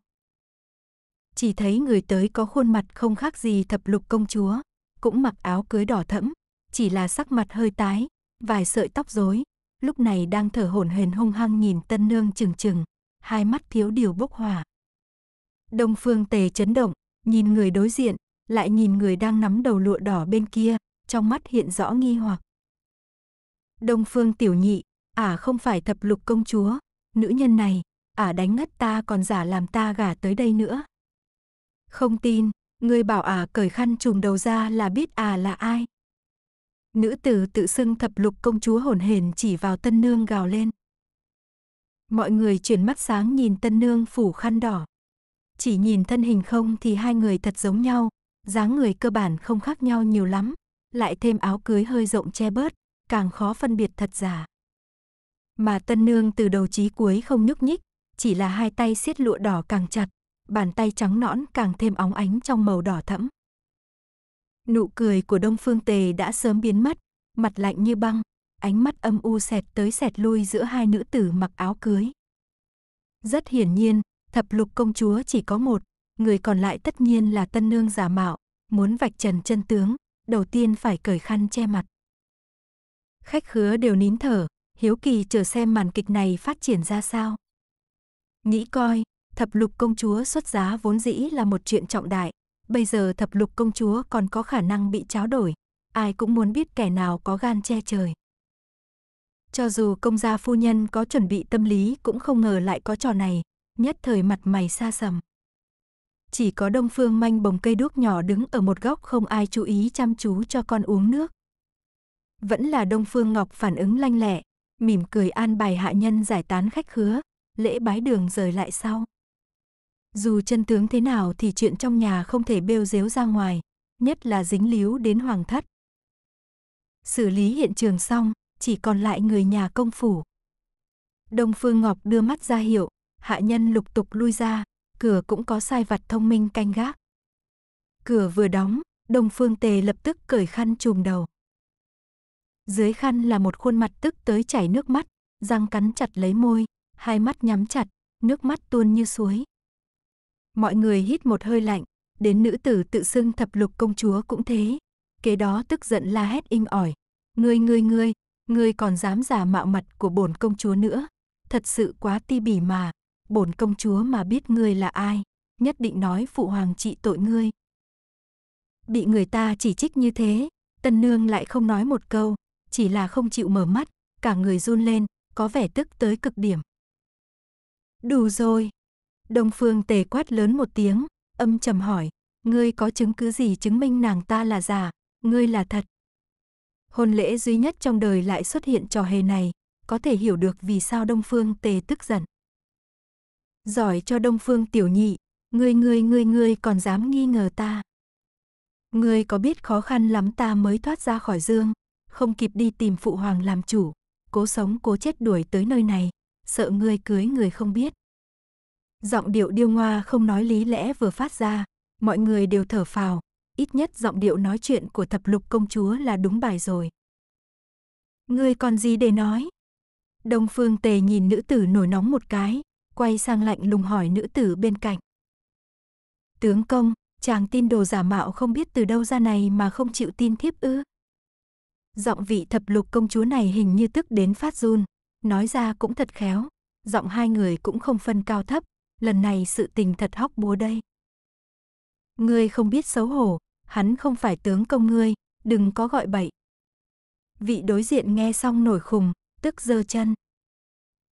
Chỉ thấy người tới có khuôn mặt không khác gì thập lục công chúa, cũng mặc áo cưới đỏ thẫm, chỉ là sắc mặt hơi tái, vài sợi tóc rối, lúc này đang thở hổn hển hung hăng nhìn tân nương chừng chừng, hai mắt thiếu điều bốc hỏa. Đông Phương Tề chấn động, nhìn người đối diện, lại nhìn người đang nắm đầu lụa đỏ bên kia, trong mắt hiện rõ nghi hoặc. Đông Phương Tiểu Nhị, ả à không phải thập lục công chúa, nữ nhân này, ả à đánh ngất ta còn giả làm ta gả tới đây nữa. Không tin, ngươi bảo ả à cởi khăn trùm đầu ra là biết ả là ai. Nữ tử tự xưng thập lục công chúa hồn hển chỉ vào tân nương gào lên. Mọi người chuyển mắt sáng nhìn tân nương phủ khăn đỏ. Chỉ nhìn thân hình không thì hai người thật giống nhau, dáng người cơ bản không khác nhau nhiều lắm, lại thêm áo cưới hơi rộng che bớt, càng khó phân biệt thật giả. Mà tân nương từ đầu chí cuối không nhúc nhích, chỉ là hai tay siết lụa đỏ càng chặt, bàn tay trắng nõn càng thêm óng ánh trong màu đỏ thẫm. Nụ cười của Đông Phương Tề đã sớm biến mất, mặt lạnh như băng, ánh mắt âm u xẹt tới xẹt lui giữa hai nữ tử mặc áo cưới. Rất hiển nhiên, thập lục công chúa chỉ có một, người còn lại tất nhiên là tân nương giả mạo, muốn vạch trần chân tướng, đầu tiên phải cởi khăn che mặt. Khách khứa đều nín thở, hiếu kỳ chờ xem màn kịch này phát triển ra sao. Nghĩ coi, thập lục công chúa xuất giá vốn dĩ là một chuyện trọng đại, bây giờ thập lục công chúa còn có khả năng bị tráo đổi, ai cũng muốn biết kẻ nào có gan che trời. Cho dù công gia phu nhân có chuẩn bị tâm lý cũng không ngờ lại có trò này, nhất thời mặt mày xa sầm chỉ có đông phương manh bồng cây đuốc nhỏ đứng ở một góc không ai chú ý chăm chú cho con uống nước. Vẫn là đông phương ngọc phản ứng lanh lẹ, mỉm cười an bài hạ nhân giải tán khách khứa, lễ bái đường rời lại sau. Dù chân tướng thế nào thì chuyện trong nhà không thể bêu dếu ra ngoài, nhất là dính líu đến hoàng thất. Xử lý hiện trường xong, chỉ còn lại người nhà công phủ. Đông Phương Ngọc đưa mắt ra hiệu, hạ nhân lục tục lui ra, cửa cũng có sai vặt thông minh canh gác. Cửa vừa đóng, Đông Phương Tề lập tức cởi khăn trùm đầu. Dưới khăn là một khuôn mặt tức tới chảy nước mắt, răng cắn chặt lấy môi, hai mắt nhắm chặt, nước mắt tuôn như suối. Mọi người hít một hơi lạnh, đến nữ tử tự xưng thập lục công chúa cũng thế. Kế đó tức giận la hét inh ỏi. Ngươi ngươi ngươi, ngươi còn dám giả mạo mặt của bổn công chúa nữa. Thật sự quá ti bỉ mà, bổn công chúa mà biết ngươi là ai, nhất định nói phụ hoàng trị tội ngươi. Bị người ta chỉ trích như thế, tân nương lại không nói một câu, chỉ là không chịu mở mắt, cả người run lên, có vẻ tức tới cực điểm. Đủ rồi. Đông Phương tề quát lớn một tiếng, âm trầm hỏi, ngươi có chứng cứ gì chứng minh nàng ta là giả, ngươi là thật. Hôn lễ duy nhất trong đời lại xuất hiện trò hề này, có thể hiểu được vì sao Đông Phương tề tức giận giỏi cho đông phương tiểu nhị, người người người người còn dám nghi ngờ ta. người có biết khó khăn lắm ta mới thoát ra khỏi dương, không kịp đi tìm phụ hoàng làm chủ, cố sống cố chết đuổi tới nơi này, sợ người cưới người không biết. Giọng điệu điêu ngoa không nói lý lẽ vừa phát ra, mọi người đều thở phào, ít nhất giọng điệu nói chuyện của thập lục công chúa là đúng bài rồi. người còn gì để nói? Đông Phương Tề nhìn nữ tử nổi nóng một cái, quay sang lạnh lùng hỏi nữ tử bên cạnh. Tướng công, chàng tin đồ giả mạo không biết từ đâu ra này mà không chịu tin thiếp ư. Giọng vị thập lục công chúa này hình như tức đến phát run, nói ra cũng thật khéo, giọng hai người cũng không phân cao thấp, lần này sự tình thật hóc búa đây. Ngươi không biết xấu hổ, hắn không phải tướng công ngươi, đừng có gọi bậy. Vị đối diện nghe xong nổi khùng, tức giơ chân.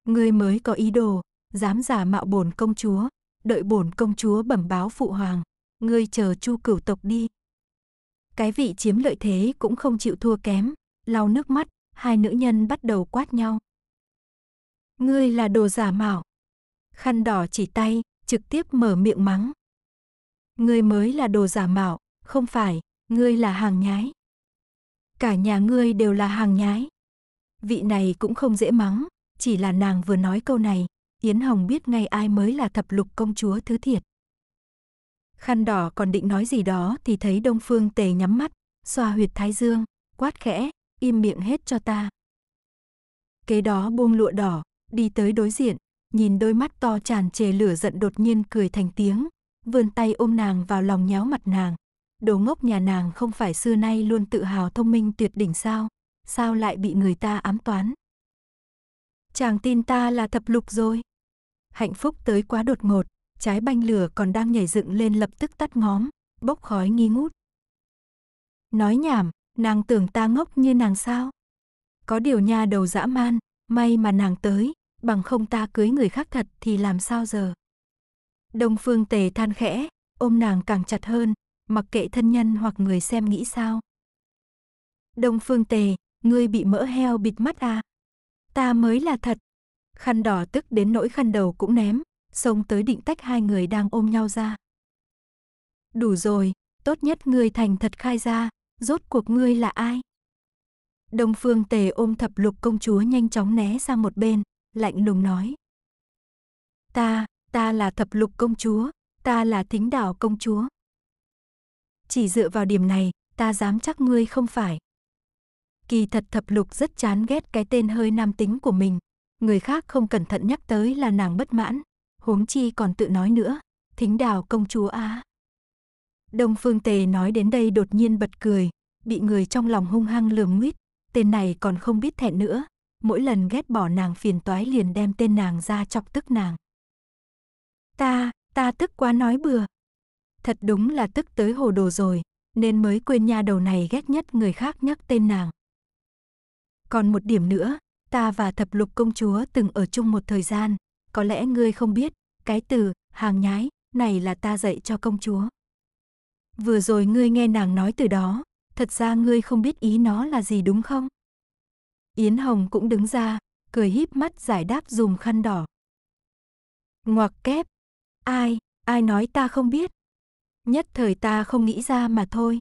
Ngươi mới có ý đồ, dám giả mạo bổn công chúa, đợi bổn công chúa bẩm báo phụ hoàng, ngươi chờ Chu Cửu tộc đi. Cái vị chiếm lợi thế cũng không chịu thua kém, lau nước mắt, hai nữ nhân bắt đầu quát nhau. Ngươi là đồ giả mạo. Khăn đỏ chỉ tay, trực tiếp mở miệng mắng. Ngươi mới là đồ giả mạo, không phải, ngươi là hàng nhái. Cả nhà ngươi đều là hàng nhái. Vị này cũng không dễ mắng, chỉ là nàng vừa nói câu này, Yến Hồng biết ngay ai mới là thập lục công chúa thứ thiệt. Khăn đỏ còn định nói gì đó thì thấy Đông Phương Tề nhắm mắt, xoa huyệt thái dương, quát khẽ, im miệng hết cho ta. Kế đó buông lụa đỏ, đi tới đối diện, nhìn đôi mắt to tràn trề lửa giận đột nhiên cười thành tiếng, vươn tay ôm nàng vào lòng nhéo mặt nàng. Đồ ngốc nhà nàng không phải xưa nay luôn tự hào thông minh tuyệt đỉnh sao, sao lại bị người ta ám toán. Chàng tin ta là thập lục rồi hạnh phúc tới quá đột ngột, trái banh lửa còn đang nhảy dựng lên lập tức tắt ngóm, bốc khói nghi ngút. Nói nhảm, nàng tưởng ta ngốc như nàng sao? Có điều nha đầu dã man, may mà nàng tới, bằng không ta cưới người khác thật thì làm sao giờ? Đông Phương Tề than khẽ, ôm nàng càng chặt hơn, mặc kệ thân nhân hoặc người xem nghĩ sao. Đông Phương Tề, ngươi bị mỡ heo bịt mắt à? Ta mới là thật, khăn đỏ tức đến nỗi khăn đầu cũng ném, xông tới định tách hai người đang ôm nhau ra. Đủ rồi, tốt nhất ngươi thành thật khai ra, rốt cuộc ngươi là ai? Đông Phương Tề ôm thập lục công chúa nhanh chóng né sang một bên, lạnh lùng nói. Ta, ta là thập lục công chúa, ta là thính đảo công chúa. Chỉ dựa vào điểm này, ta dám chắc ngươi không phải. Kỳ thật thập lục rất chán ghét cái tên hơi nam tính của mình, người khác không cẩn thận nhắc tới là nàng bất mãn, huống chi còn tự nói nữa, thính đào công chúa á. Đông Phương Tề nói đến đây đột nhiên bật cười, bị người trong lòng hung hăng lườm nguyết, tên này còn không biết thẹn nữa, mỗi lần ghét bỏ nàng phiền toái liền đem tên nàng ra chọc tức nàng. Ta, ta tức quá nói bừa. Thật đúng là tức tới hồ đồ rồi, nên mới quên nha đầu này ghét nhất người khác nhắc tên nàng. Còn một điểm nữa, ta và thập lục công chúa từng ở chung một thời gian, có lẽ ngươi không biết, cái từ, hàng nhái, này là ta dạy cho công chúa. Vừa rồi ngươi nghe nàng nói từ đó, thật ra ngươi không biết ý nó là gì đúng không? Yến Hồng cũng đứng ra, cười híp mắt giải đáp dùm khăn đỏ. Ngoặc kép, ai, ai nói ta không biết? Nhất thời ta không nghĩ ra mà thôi.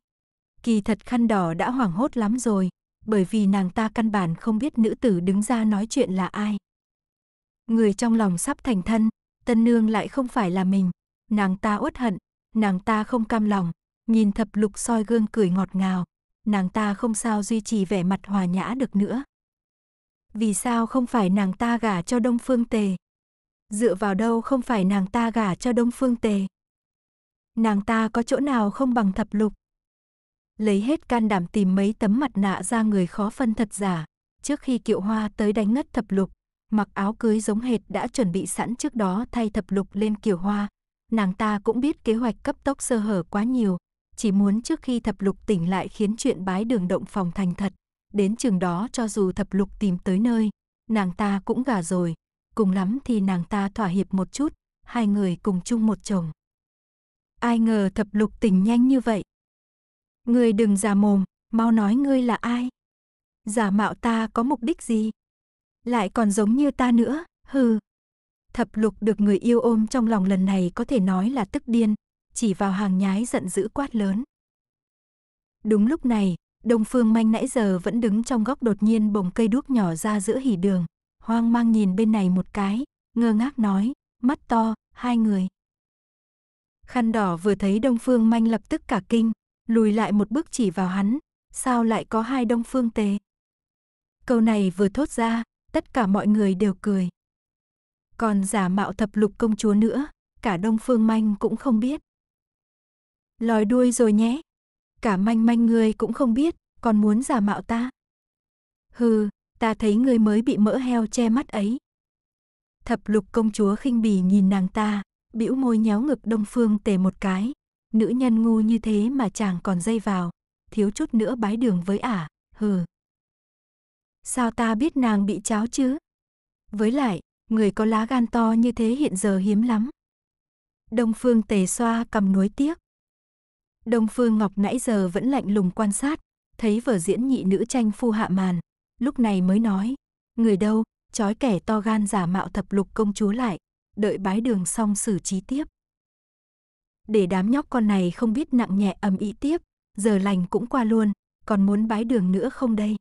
Kỳ thật khăn đỏ đã hoảng hốt lắm rồi, bởi vì nàng ta căn bản không biết nữ tử đứng ra nói chuyện là ai. Người trong lòng sắp thành thân, tân nương lại không phải là mình, nàng ta uất hận, nàng ta không cam lòng, nhìn thập lục soi gương cười ngọt ngào, nàng ta không sao duy trì vẻ mặt hòa nhã được nữa. Vì sao không phải nàng ta gả cho Đông Phương Tề? Dựa vào đâu không phải nàng ta gả cho Đông Phương Tề? Nàng ta có chỗ nào không bằng thập lục? lấy hết can đảm tìm mấy tấm mặt nạ ra người khó phân thật giả. Trước khi kiệu hoa tới đánh ngất thập lục, mặc áo cưới giống hệt đã chuẩn bị sẵn trước đó thay thập lục lên kiều hoa. Nàng ta cũng biết kế hoạch cấp tốc sơ hở quá nhiều, chỉ muốn trước khi thập lục tỉnh lại khiến chuyện bái đường động phòng thành thật. Đến chừng đó cho dù thập lục tìm tới nơi, nàng ta cũng gà rồi. Cùng lắm thì nàng ta thỏa hiệp một chút, hai người cùng chung một chồng. Ai ngờ thập lục tỉnh nhanh như vậy, Ngươi đừng giả mồm, mau nói ngươi là ai. Giả mạo ta có mục đích gì? Lại còn giống như ta nữa, hừ. Thập lục được người yêu ôm trong lòng lần này có thể nói là tức điên, chỉ vào hàng nhái giận dữ quát lớn. Đúng lúc này, Đông Phương Manh nãy giờ vẫn đứng trong góc đột nhiên bồng cây đuốc nhỏ ra giữa hỉ đường, hoang mang nhìn bên này một cái, ngơ ngác nói, mắt to, hai người. Khăn đỏ vừa thấy Đông Phương Manh lập tức cả kinh, lùi lại một bước chỉ vào hắn, sao lại có hai đông phương tề? Câu này vừa thốt ra, tất cả mọi người đều cười. Còn giả mạo thập lục công chúa nữa, cả đông phương manh cũng không biết. Lòi đuôi rồi nhé, cả manh manh người cũng không biết, còn muốn giả mạo ta. Hừ, ta thấy người mới bị mỡ heo che mắt ấy. Thập lục công chúa khinh bỉ nhìn nàng ta, bĩu môi nhéo ngực đông phương tề một cái, nữ nhân ngu như thế mà chàng còn dây vào, thiếu chút nữa bái đường với ả, hừ. Sao ta biết nàng bị cháo chứ? Với lại, người có lá gan to như thế hiện giờ hiếm lắm. Đông Phương tề xoa cầm nuối tiếc. Đông Phương Ngọc nãy giờ vẫn lạnh lùng quan sát, thấy vở diễn nhị nữ tranh phu hạ màn, lúc này mới nói, người đâu, trói kẻ to gan giả mạo thập lục công chúa lại, đợi bái đường xong xử trí tiếp để đám nhóc con này không biết nặng nhẹ ầm ĩ tiếp, giờ lành cũng qua luôn, còn muốn bái đường nữa không đây?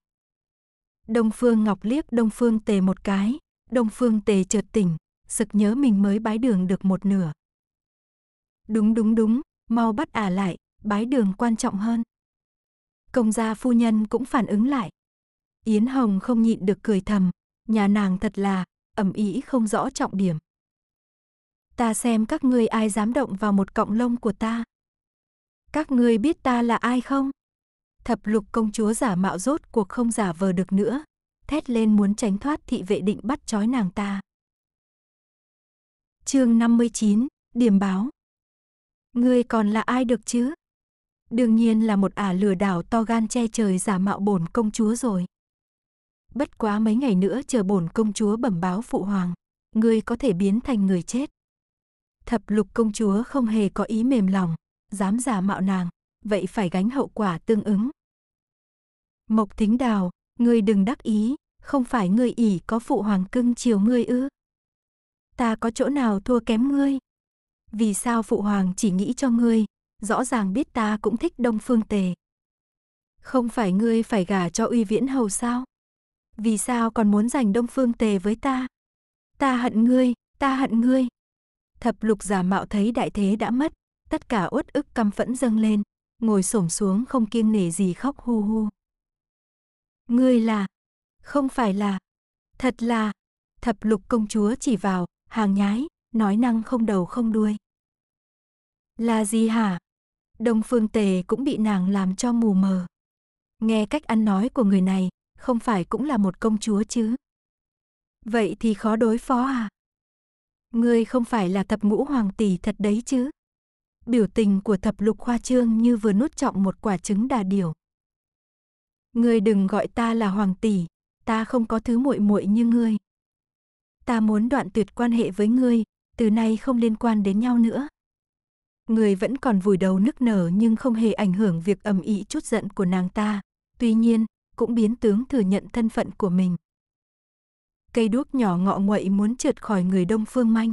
Đông Phương Ngọc liếc Đông Phương Tề một cái, Đông Phương Tề chợt tỉnh, sực nhớ mình mới bái đường được một nửa. Đúng đúng đúng, mau bắt ả à lại, bái đường quan trọng hơn. Công gia phu nhân cũng phản ứng lại. Yến Hồng không nhịn được cười thầm, nhà nàng thật là ẩm ý không rõ trọng điểm ta xem các ngươi ai dám động vào một cọng lông của ta. Các ngươi biết ta là ai không? Thập lục công chúa giả mạo rốt cuộc không giả vờ được nữa, thét lên muốn tránh thoát thị vệ định bắt trói nàng ta. Chương 59, điểm báo. Ngươi còn là ai được chứ? Đương nhiên là một ả lừa đảo to gan che trời giả mạo bổn công chúa rồi. Bất quá mấy ngày nữa chờ bổn công chúa bẩm báo phụ hoàng, ngươi có thể biến thành người chết. Thập lục công chúa không hề có ý mềm lòng, dám giả mạo nàng, vậy phải gánh hậu quả tương ứng. Mộc Thính Đào, ngươi đừng đắc ý, không phải ngươi ỷ có phụ hoàng cưng chiều ngươi ư? Ta có chỗ nào thua kém ngươi? Vì sao phụ hoàng chỉ nghĩ cho ngươi, rõ ràng biết ta cũng thích Đông Phương Tề. Không phải ngươi phải gả cho Uy Viễn Hầu sao? Vì sao còn muốn giành Đông Phương Tề với ta? Ta hận ngươi, ta hận ngươi. Thập lục giả mạo thấy đại thế đã mất, tất cả uất ức căm phẫn dâng lên, ngồi xổm xuống không kiêng nể gì khóc hu hu. Ngươi là, không phải là, thật là, thập lục công chúa chỉ vào, hàng nhái, nói năng không đầu không đuôi. Là gì hả? Đông Phương Tề cũng bị nàng làm cho mù mờ. Nghe cách ăn nói của người này, không phải cũng là một công chúa chứ? Vậy thì khó đối phó à? Ngươi không phải là thập ngũ hoàng tỷ thật đấy chứ? Biểu tình của thập lục khoa trương như vừa nuốt trọng một quả trứng đà điểu. Ngươi đừng gọi ta là hoàng tỷ, ta không có thứ muội muội như ngươi. Ta muốn đoạn tuyệt quan hệ với ngươi, từ nay không liên quan đến nhau nữa. Ngươi vẫn còn vùi đầu nức nở nhưng không hề ảnh hưởng việc ầm ĩ chút giận của nàng ta. Tuy nhiên, cũng biến tướng thừa nhận thân phận của mình cây đuốc nhỏ ngọ nguậy muốn trượt khỏi người Đông Phương Manh.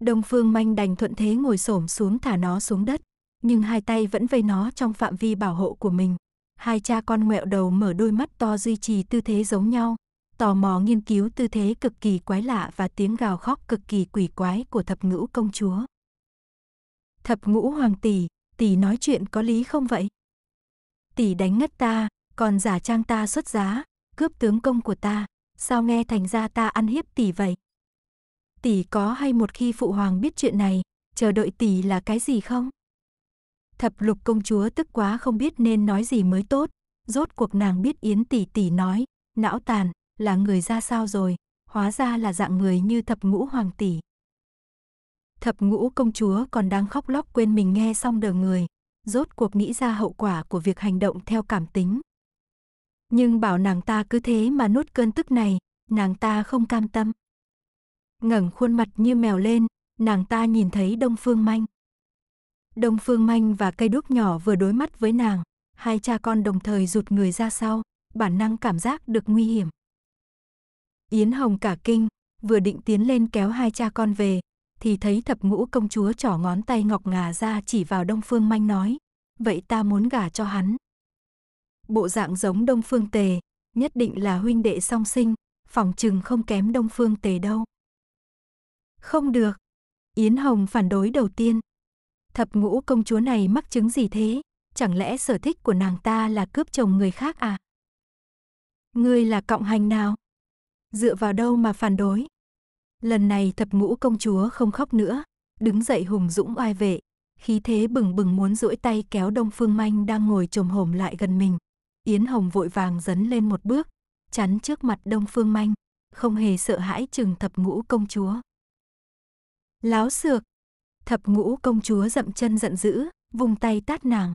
Đông Phương Manh đành thuận thế ngồi xổm xuống thả nó xuống đất, nhưng hai tay vẫn vây nó trong phạm vi bảo hộ của mình. Hai cha con ngoẹo đầu mở đôi mắt to duy trì tư thế giống nhau, tò mò nghiên cứu tư thế cực kỳ quái lạ và tiếng gào khóc cực kỳ quỷ quái của thập ngũ công chúa. Thập ngũ hoàng tỷ, tỷ nói chuyện có lý không vậy? Tỷ đánh ngất ta, còn giả trang ta xuất giá, cướp tướng công của ta, sao nghe thành ra ta ăn hiếp tỷ vậy? Tỷ có hay một khi phụ hoàng biết chuyện này, chờ đợi tỷ là cái gì không? Thập lục công chúa tức quá không biết nên nói gì mới tốt, rốt cuộc nàng biết Yến tỷ tỷ nói, não tàn, là người ra sao rồi, hóa ra là dạng người như thập ngũ hoàng tỷ. Thập ngũ công chúa còn đang khóc lóc quên mình nghe xong đờ người, rốt cuộc nghĩ ra hậu quả của việc hành động theo cảm tính, nhưng bảo nàng ta cứ thế mà nuốt cơn tức này, nàng ta không cam tâm. ngẩng khuôn mặt như mèo lên, nàng ta nhìn thấy Đông Phương Manh. Đông Phương Manh và cây đúc nhỏ vừa đối mắt với nàng, hai cha con đồng thời rụt người ra sau, bản năng cảm giác được nguy hiểm. Yến Hồng cả kinh, vừa định tiến lên kéo hai cha con về, thì thấy thập ngũ công chúa trỏ ngón tay ngọc ngà ra chỉ vào Đông Phương Manh nói, vậy ta muốn gả cho hắn bộ dạng giống Đông Phương Tề, nhất định là huynh đệ song sinh, phỏng chừng không kém Đông Phương Tề đâu. Không được. Yến Hồng phản đối đầu tiên. Thập ngũ công chúa này mắc chứng gì thế? Chẳng lẽ sở thích của nàng ta là cướp chồng người khác à? Ngươi là cộng hành nào? Dựa vào đâu mà phản đối? Lần này thập ngũ công chúa không khóc nữa, đứng dậy hùng dũng oai vệ, khí thế bừng bừng muốn duỗi tay kéo Đông Phương Manh đang ngồi trồm hổm lại gần mình. Yến Hồng vội vàng dấn lên một bước, chắn trước mặt Đông Phương Manh, không hề sợ hãi chừng thập ngũ công chúa. Láo sược, thập ngũ công chúa dậm chân giận dữ, vùng tay tát nàng.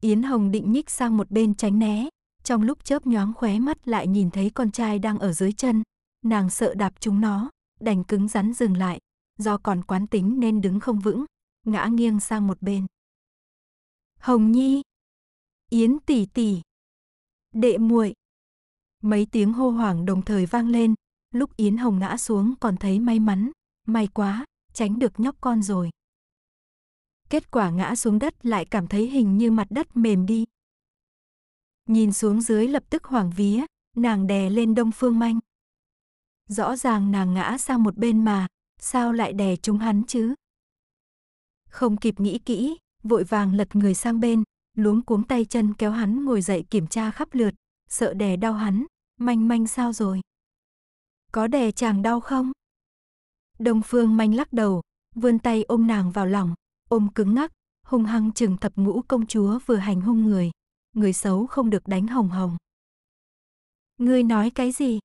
Yến Hồng định nhích sang một bên tránh né, trong lúc chớp nhoáng khóe mắt lại nhìn thấy con trai đang ở dưới chân, nàng sợ đạp chúng nó, đành cứng rắn dừng lại, do còn quán tính nên đứng không vững, ngã nghiêng sang một bên. Hồng Nhi, Yến tỷ tỷ. Đệ muội. Mấy tiếng hô hoảng đồng thời vang lên, lúc Yến Hồng ngã xuống còn thấy may mắn, may quá, tránh được nhóc con rồi. Kết quả ngã xuống đất lại cảm thấy hình như mặt đất mềm đi. Nhìn xuống dưới lập tức hoảng vía, nàng đè lên Đông Phương Manh. Rõ ràng nàng ngã sang một bên mà, sao lại đè chúng hắn chứ? Không kịp nghĩ kỹ, vội vàng lật người sang bên, luống cuống tay chân kéo hắn ngồi dậy kiểm tra khắp lượt, sợ đè đau hắn, manh manh sao rồi? Có đè chàng đau không? Đông Phương manh lắc đầu, vươn tay ôm nàng vào lòng, ôm cứng ngắc, hung hăng chừng thập ngũ công chúa vừa hành hung người. Người xấu không được đánh hồng hồng. Ngươi nói cái gì?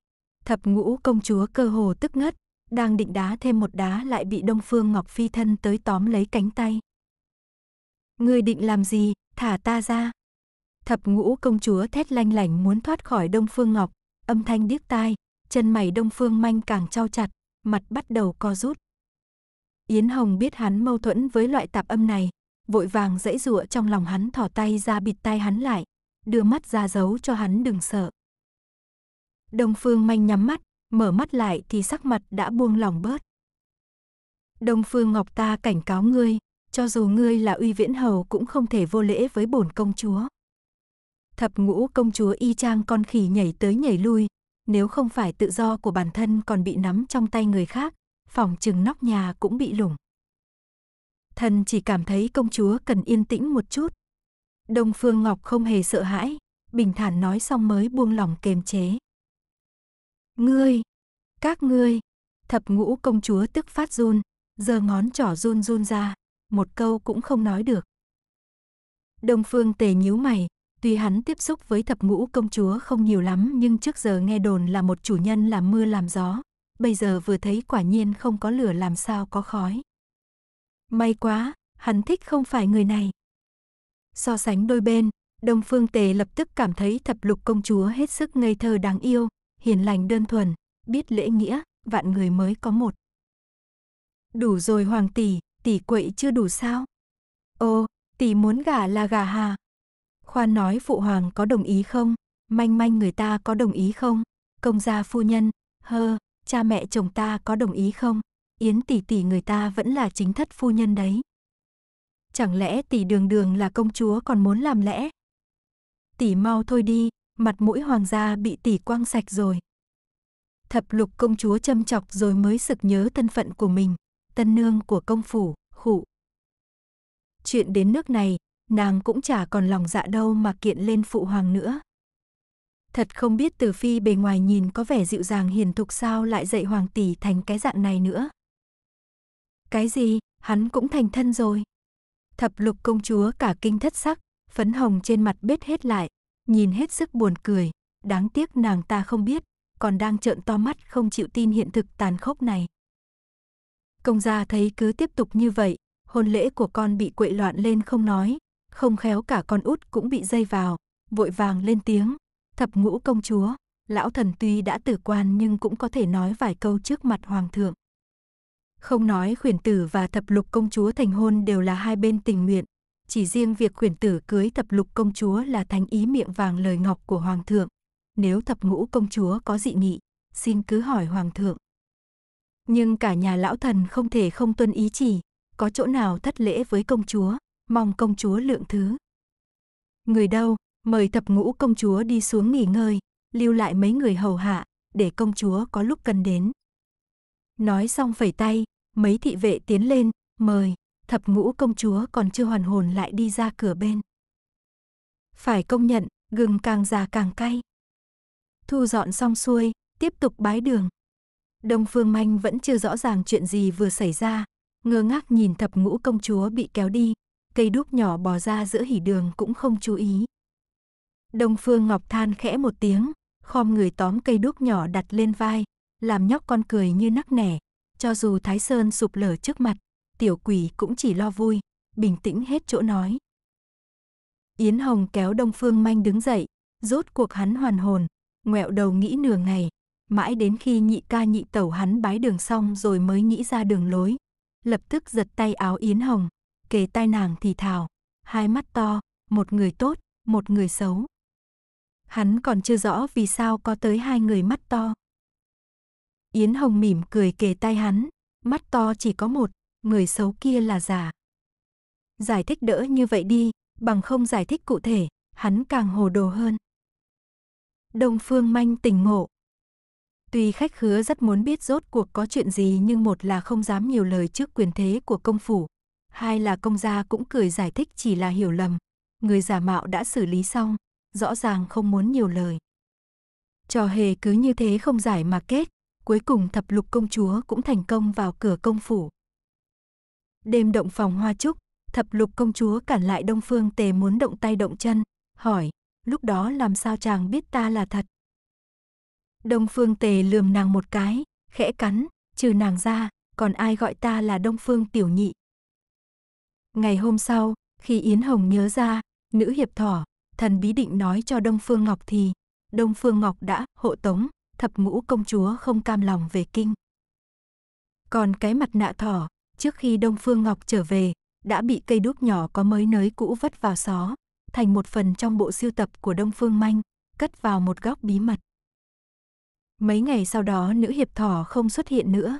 Thập ngũ công chúa cơ hồ tức ngất, đang định đá thêm một đá lại bị Đông Phương Ngọc Phi thân tới tóm lấy cánh tay. Ngươi định làm gì? thả ta ra. Thập ngũ công chúa thét lanh lảnh muốn thoát khỏi Đông Phương Ngọc, âm thanh điếc tai, chân mày Đông Phương Manh càng trao chặt, mặt bắt đầu co rút. Yến Hồng biết hắn mâu thuẫn với loại tạp âm này, vội vàng dãy dụa trong lòng hắn thỏ tay ra bịt tay hắn lại, đưa mắt ra giấu cho hắn đừng sợ. Đông Phương Manh nhắm mắt, mở mắt lại thì sắc mặt đã buông lỏng bớt. Đông Phương Ngọc ta cảnh cáo ngươi, cho dù ngươi là uy viễn hầu cũng không thể vô lễ với bổn công chúa. Thập ngũ công chúa y chang con khỉ nhảy tới nhảy lui, nếu không phải tự do của bản thân còn bị nắm trong tay người khác, phòng chừng nóc nhà cũng bị lủng. Thần chỉ cảm thấy công chúa cần yên tĩnh một chút. Đông Phương Ngọc không hề sợ hãi, bình thản nói xong mới buông lòng kềm chế. Ngươi, các ngươi, thập ngũ công chúa tức phát run, giơ ngón trỏ run run ra một câu cũng không nói được. Đông Phương Tề nhíu mày, tuy hắn tiếp xúc với thập ngũ công chúa không nhiều lắm nhưng trước giờ nghe đồn là một chủ nhân làm mưa làm gió, bây giờ vừa thấy quả nhiên không có lửa làm sao có khói. May quá, hắn thích không phải người này. So sánh đôi bên, Đông Phương Tề lập tức cảm thấy thập lục công chúa hết sức ngây thơ đáng yêu, hiền lành đơn thuần, biết lễ nghĩa, vạn người mới có một. Đủ rồi hoàng tỷ, tỷ quậy chưa đủ sao? Ô, tỷ muốn gả là gả hà. Khoan nói phụ hoàng có đồng ý không? Manh manh người ta có đồng ý không? Công gia phu nhân, hơ, cha mẹ chồng ta có đồng ý không? Yến tỷ tỷ người ta vẫn là chính thất phu nhân đấy. Chẳng lẽ tỷ đường đường là công chúa còn muốn làm lẽ? Tỷ mau thôi đi, mặt mũi hoàng gia bị tỷ quăng sạch rồi. Thập lục công chúa châm chọc rồi mới sực nhớ thân phận của mình, tân nương của công phủ khụ. Chuyện đến nước này, nàng cũng chả còn lòng dạ đâu mà kiện lên phụ hoàng nữa. Thật không biết Từ Phi bề ngoài nhìn có vẻ dịu dàng hiền thục sao lại dạy hoàng tỷ thành cái dạng này nữa. Cái gì, hắn cũng thành thân rồi. Thập lục công chúa cả kinh thất sắc, phấn hồng trên mặt bết hết lại, nhìn hết sức buồn cười, đáng tiếc nàng ta không biết, còn đang trợn to mắt không chịu tin hiện thực tàn khốc này. Công gia thấy cứ tiếp tục như vậy, hôn lễ của con bị quậy loạn lên không nói, không khéo cả con út cũng bị dây vào, vội vàng lên tiếng, thập ngũ công chúa, lão thần tuy đã tử quan nhưng cũng có thể nói vài câu trước mặt hoàng thượng. Không nói khuyển tử và thập lục công chúa thành hôn đều là hai bên tình nguyện, chỉ riêng việc khuyển tử cưới thập lục công chúa là thành ý miệng vàng lời ngọc của hoàng thượng. Nếu thập ngũ công chúa có dị nghị, xin cứ hỏi hoàng thượng. Nhưng cả nhà lão thần không thể không tuân ý chỉ, có chỗ nào thất lễ với công chúa, mong công chúa lượng thứ. Người đâu, mời thập ngũ công chúa đi xuống nghỉ ngơi, lưu lại mấy người hầu hạ, để công chúa có lúc cần đến. Nói xong phẩy tay, mấy thị vệ tiến lên, mời, thập ngũ công chúa còn chưa hoàn hồn lại đi ra cửa bên. Phải công nhận, gừng càng già càng cay. Thu dọn xong xuôi, tiếp tục bái đường. Đông Phương Manh vẫn chưa rõ ràng chuyện gì vừa xảy ra, ngơ ngác nhìn thập ngũ công chúa bị kéo đi, cây đúc nhỏ bò ra giữa hỉ đường cũng không chú ý. Đông Phương Ngọc than khẽ một tiếng, khom người tóm cây đúc nhỏ đặt lên vai, làm nhóc con cười như nắc nẻ, cho dù Thái Sơn sụp lở trước mặt, tiểu quỷ cũng chỉ lo vui, bình tĩnh hết chỗ nói. Yến Hồng kéo Đông Phương Manh đứng dậy, rốt cuộc hắn hoàn hồn, ngẹo đầu nghĩ nửa ngày, Mãi đến khi nhị ca nhị tẩu hắn bái đường xong rồi mới nghĩ ra đường lối. Lập tức giật tay áo Yến Hồng, kề tai nàng thì thào, hai mắt to, một người tốt, một người xấu. Hắn còn chưa rõ vì sao có tới hai người mắt to. Yến Hồng mỉm cười kề tay hắn, mắt to chỉ có một, người xấu kia là giả. Giải thích đỡ như vậy đi, bằng không giải thích cụ thể, hắn càng hồ đồ hơn. Đông Phương manh tỉnh ngộ, Tuy khách khứa rất muốn biết rốt cuộc có chuyện gì nhưng một là không dám nhiều lời trước quyền thế của công phủ, hai là công gia cũng cười giải thích chỉ là hiểu lầm, người giả mạo đã xử lý xong, rõ ràng không muốn nhiều lời. Trò hề cứ như thế không giải mà kết, cuối cùng thập lục công chúa cũng thành công vào cửa công phủ. Đêm động phòng hoa trúc, thập lục công chúa cản lại đông phương tề muốn động tay động chân, hỏi, lúc đó làm sao chàng biết ta là thật? Đông Phương Tề lườm nàng một cái, khẽ cắn, trừ nàng ra, còn ai gọi ta là Đông Phương Tiểu Nhị. Ngày hôm sau, khi Yến Hồng nhớ ra, nữ hiệp thỏ, thần bí định nói cho Đông Phương Ngọc thì, Đông Phương Ngọc đã hộ tống, thập ngũ công chúa không cam lòng về kinh. Còn cái mặt nạ thỏ, trước khi Đông Phương Ngọc trở về, đã bị cây đúc nhỏ có mới nới cũ vất vào xó, thành một phần trong bộ siêu tập của Đông Phương Manh, cất vào một góc bí mật. Mấy ngày sau đó nữ hiệp thỏ không xuất hiện nữa.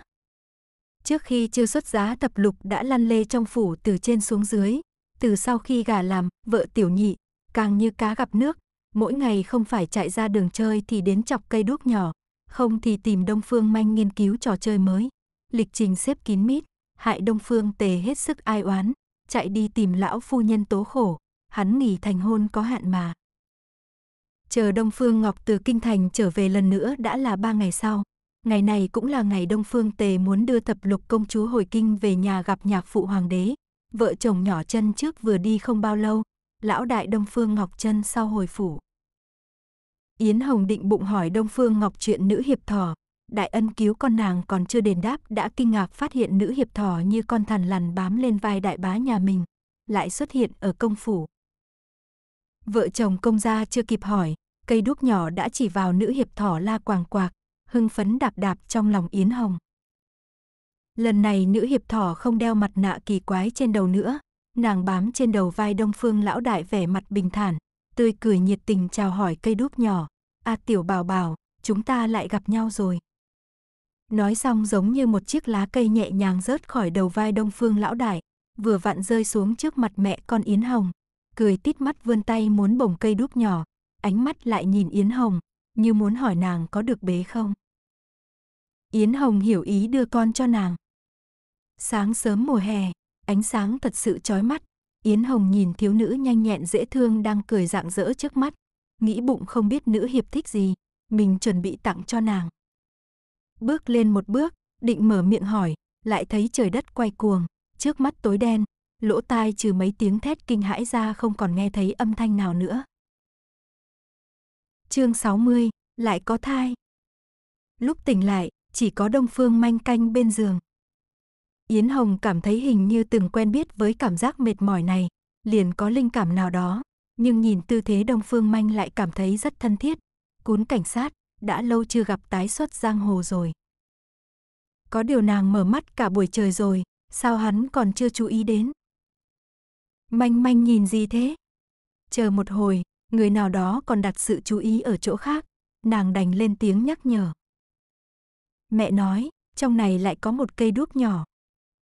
Trước khi chưa xuất giá tập lục đã lăn lê trong phủ từ trên xuống dưới. Từ sau khi gà làm, vợ tiểu nhị, càng như cá gặp nước. Mỗi ngày không phải chạy ra đường chơi thì đến chọc cây đuốc nhỏ, không thì tìm Đông Phương Manh nghiên cứu trò chơi mới. Lịch trình xếp kín mít, hại Đông Phương tề hết sức ai oán, chạy đi tìm lão phu nhân tố khổ, hắn nghỉ thành hôn có hạn mà. Chờ Đông Phương Ngọc từ Kinh Thành trở về lần nữa đã là ba ngày sau. Ngày này cũng là ngày Đông Phương Tề muốn đưa thập lục công chúa hồi kinh về nhà gặp nhạc phụ hoàng đế. Vợ chồng nhỏ chân trước vừa đi không bao lâu, lão đại Đông Phương Ngọc chân sau hồi phủ. Yến Hồng định bụng hỏi Đông Phương Ngọc chuyện nữ hiệp thỏ. Đại ân cứu con nàng còn chưa đền đáp đã kinh ngạc phát hiện nữ hiệp thỏ như con thằn lằn bám lên vai đại bá nhà mình. Lại xuất hiện ở công phủ. Vợ chồng công gia chưa kịp hỏi, cây đúc nhỏ đã chỉ vào nữ hiệp thỏ la quàng quạc, hưng phấn đạp đạp trong lòng Yến Hồng. Lần này nữ hiệp thỏ không đeo mặt nạ kỳ quái trên đầu nữa, nàng bám trên đầu vai đông phương lão đại vẻ mặt bình thản, tươi cười nhiệt tình chào hỏi cây đúc nhỏ. A à, tiểu bảo bảo, chúng ta lại gặp nhau rồi. Nói xong giống như một chiếc lá cây nhẹ nhàng rớt khỏi đầu vai đông phương lão đại, vừa vặn rơi xuống trước mặt mẹ con Yến Hồng, cười tít mắt vươn tay muốn bồng cây đúc nhỏ, ánh mắt lại nhìn Yến Hồng, như muốn hỏi nàng có được bế không. Yến Hồng hiểu ý đưa con cho nàng. Sáng sớm mùa hè, ánh sáng thật sự chói mắt, Yến Hồng nhìn thiếu nữ nhanh nhẹn dễ thương đang cười rạng rỡ trước mắt, nghĩ bụng không biết nữ hiệp thích gì, mình chuẩn bị tặng cho nàng. Bước lên một bước, định mở miệng hỏi, lại thấy trời đất quay cuồng, trước mắt tối đen, lỗ tai trừ mấy tiếng thét kinh hãi ra không còn nghe thấy âm thanh nào nữa. Chương 60, lại có thai. Lúc tỉnh lại, chỉ có Đông Phương manh canh bên giường. Yến Hồng cảm thấy hình như từng quen biết với cảm giác mệt mỏi này, liền có linh cảm nào đó, nhưng nhìn tư thế Đông Phương manh lại cảm thấy rất thân thiết. Cún cảnh sát, đã lâu chưa gặp tái xuất giang hồ rồi. Có điều nàng mở mắt cả buổi trời rồi, sao hắn còn chưa chú ý đến. Manh manh nhìn gì thế? Chờ một hồi, người nào đó còn đặt sự chú ý ở chỗ khác, nàng đành lên tiếng nhắc nhở. Mẹ nói, trong này lại có một cây đuốc nhỏ.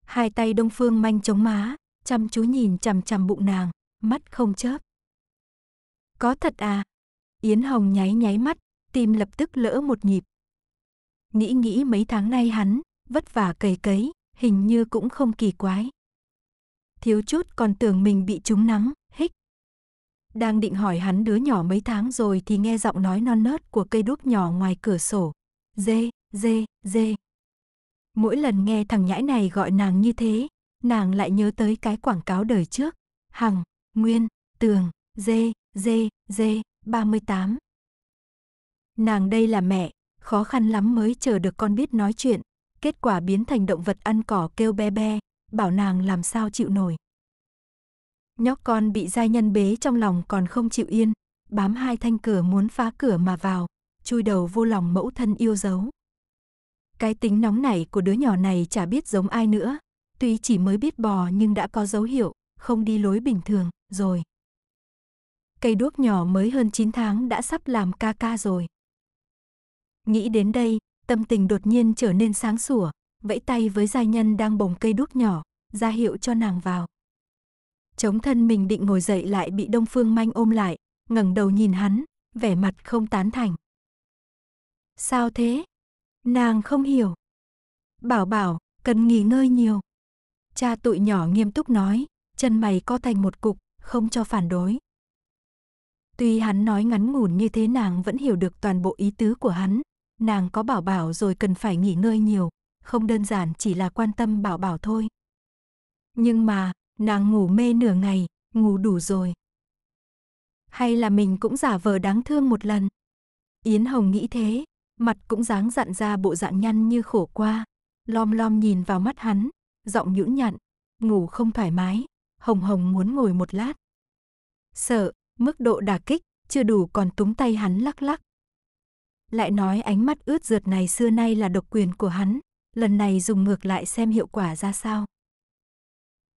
Hai tay đông phương manh chống má, chăm chú nhìn chằm chằm bụng nàng, mắt không chớp. Có thật à? Yến Hồng nháy nháy mắt, tim lập tức lỡ một nhịp. Nghĩ nghĩ mấy tháng nay hắn, vất vả cầy cấy, hình như cũng không kỳ quái thiếu chút còn tưởng mình bị trúng nắng, hích. Đang định hỏi hắn đứa nhỏ mấy tháng rồi thì nghe giọng nói non nớt của cây đúc nhỏ ngoài cửa sổ. Dê, dê, dê. Mỗi lần nghe thằng nhãi này gọi nàng như thế, nàng lại nhớ tới cái quảng cáo đời trước. Hằng, Nguyên, Tường, Dê, Dê, Dê, 38. Nàng đây là mẹ, khó khăn lắm mới chờ được con biết nói chuyện, kết quả biến thành động vật ăn cỏ kêu be be, bảo nàng làm sao chịu nổi. Nhóc con bị giai nhân bế trong lòng còn không chịu yên, bám hai thanh cửa muốn phá cửa mà vào, chui đầu vô lòng mẫu thân yêu dấu. Cái tính nóng nảy của đứa nhỏ này chả biết giống ai nữa, tuy chỉ mới biết bò nhưng đã có dấu hiệu, không đi lối bình thường, rồi. Cây đuốc nhỏ mới hơn 9 tháng đã sắp làm ca ca rồi. Nghĩ đến đây, tâm tình đột nhiên trở nên sáng sủa, vẫy tay với gia nhân đang bồng cây đuốc nhỏ, ra hiệu cho nàng vào. Chống thân mình định ngồi dậy lại bị Đông Phương Manh ôm lại, ngẩng đầu nhìn hắn, vẻ mặt không tán thành. Sao thế? Nàng không hiểu. Bảo bảo, cần nghỉ ngơi nhiều. Cha tụi nhỏ nghiêm túc nói, chân mày co thành một cục, không cho phản đối. Tuy hắn nói ngắn ngủn như thế nàng vẫn hiểu được toàn bộ ý tứ của hắn, nàng có bảo bảo rồi cần phải nghỉ ngơi nhiều, không đơn giản chỉ là quan tâm bảo bảo thôi. Nhưng mà, nàng ngủ mê nửa ngày, ngủ đủ rồi. Hay là mình cũng giả vờ đáng thương một lần. Yến Hồng nghĩ thế, mặt cũng dáng dặn ra bộ dạng nhăn như khổ qua, lom lom nhìn vào mắt hắn, giọng nhũn nhặn, ngủ không thoải mái, Hồng Hồng muốn ngồi một lát. Sợ, mức độ đả kích chưa đủ còn túm tay hắn lắc lắc. Lại nói ánh mắt ướt rượt này xưa nay là độc quyền của hắn, lần này dùng ngược lại xem hiệu quả ra sao.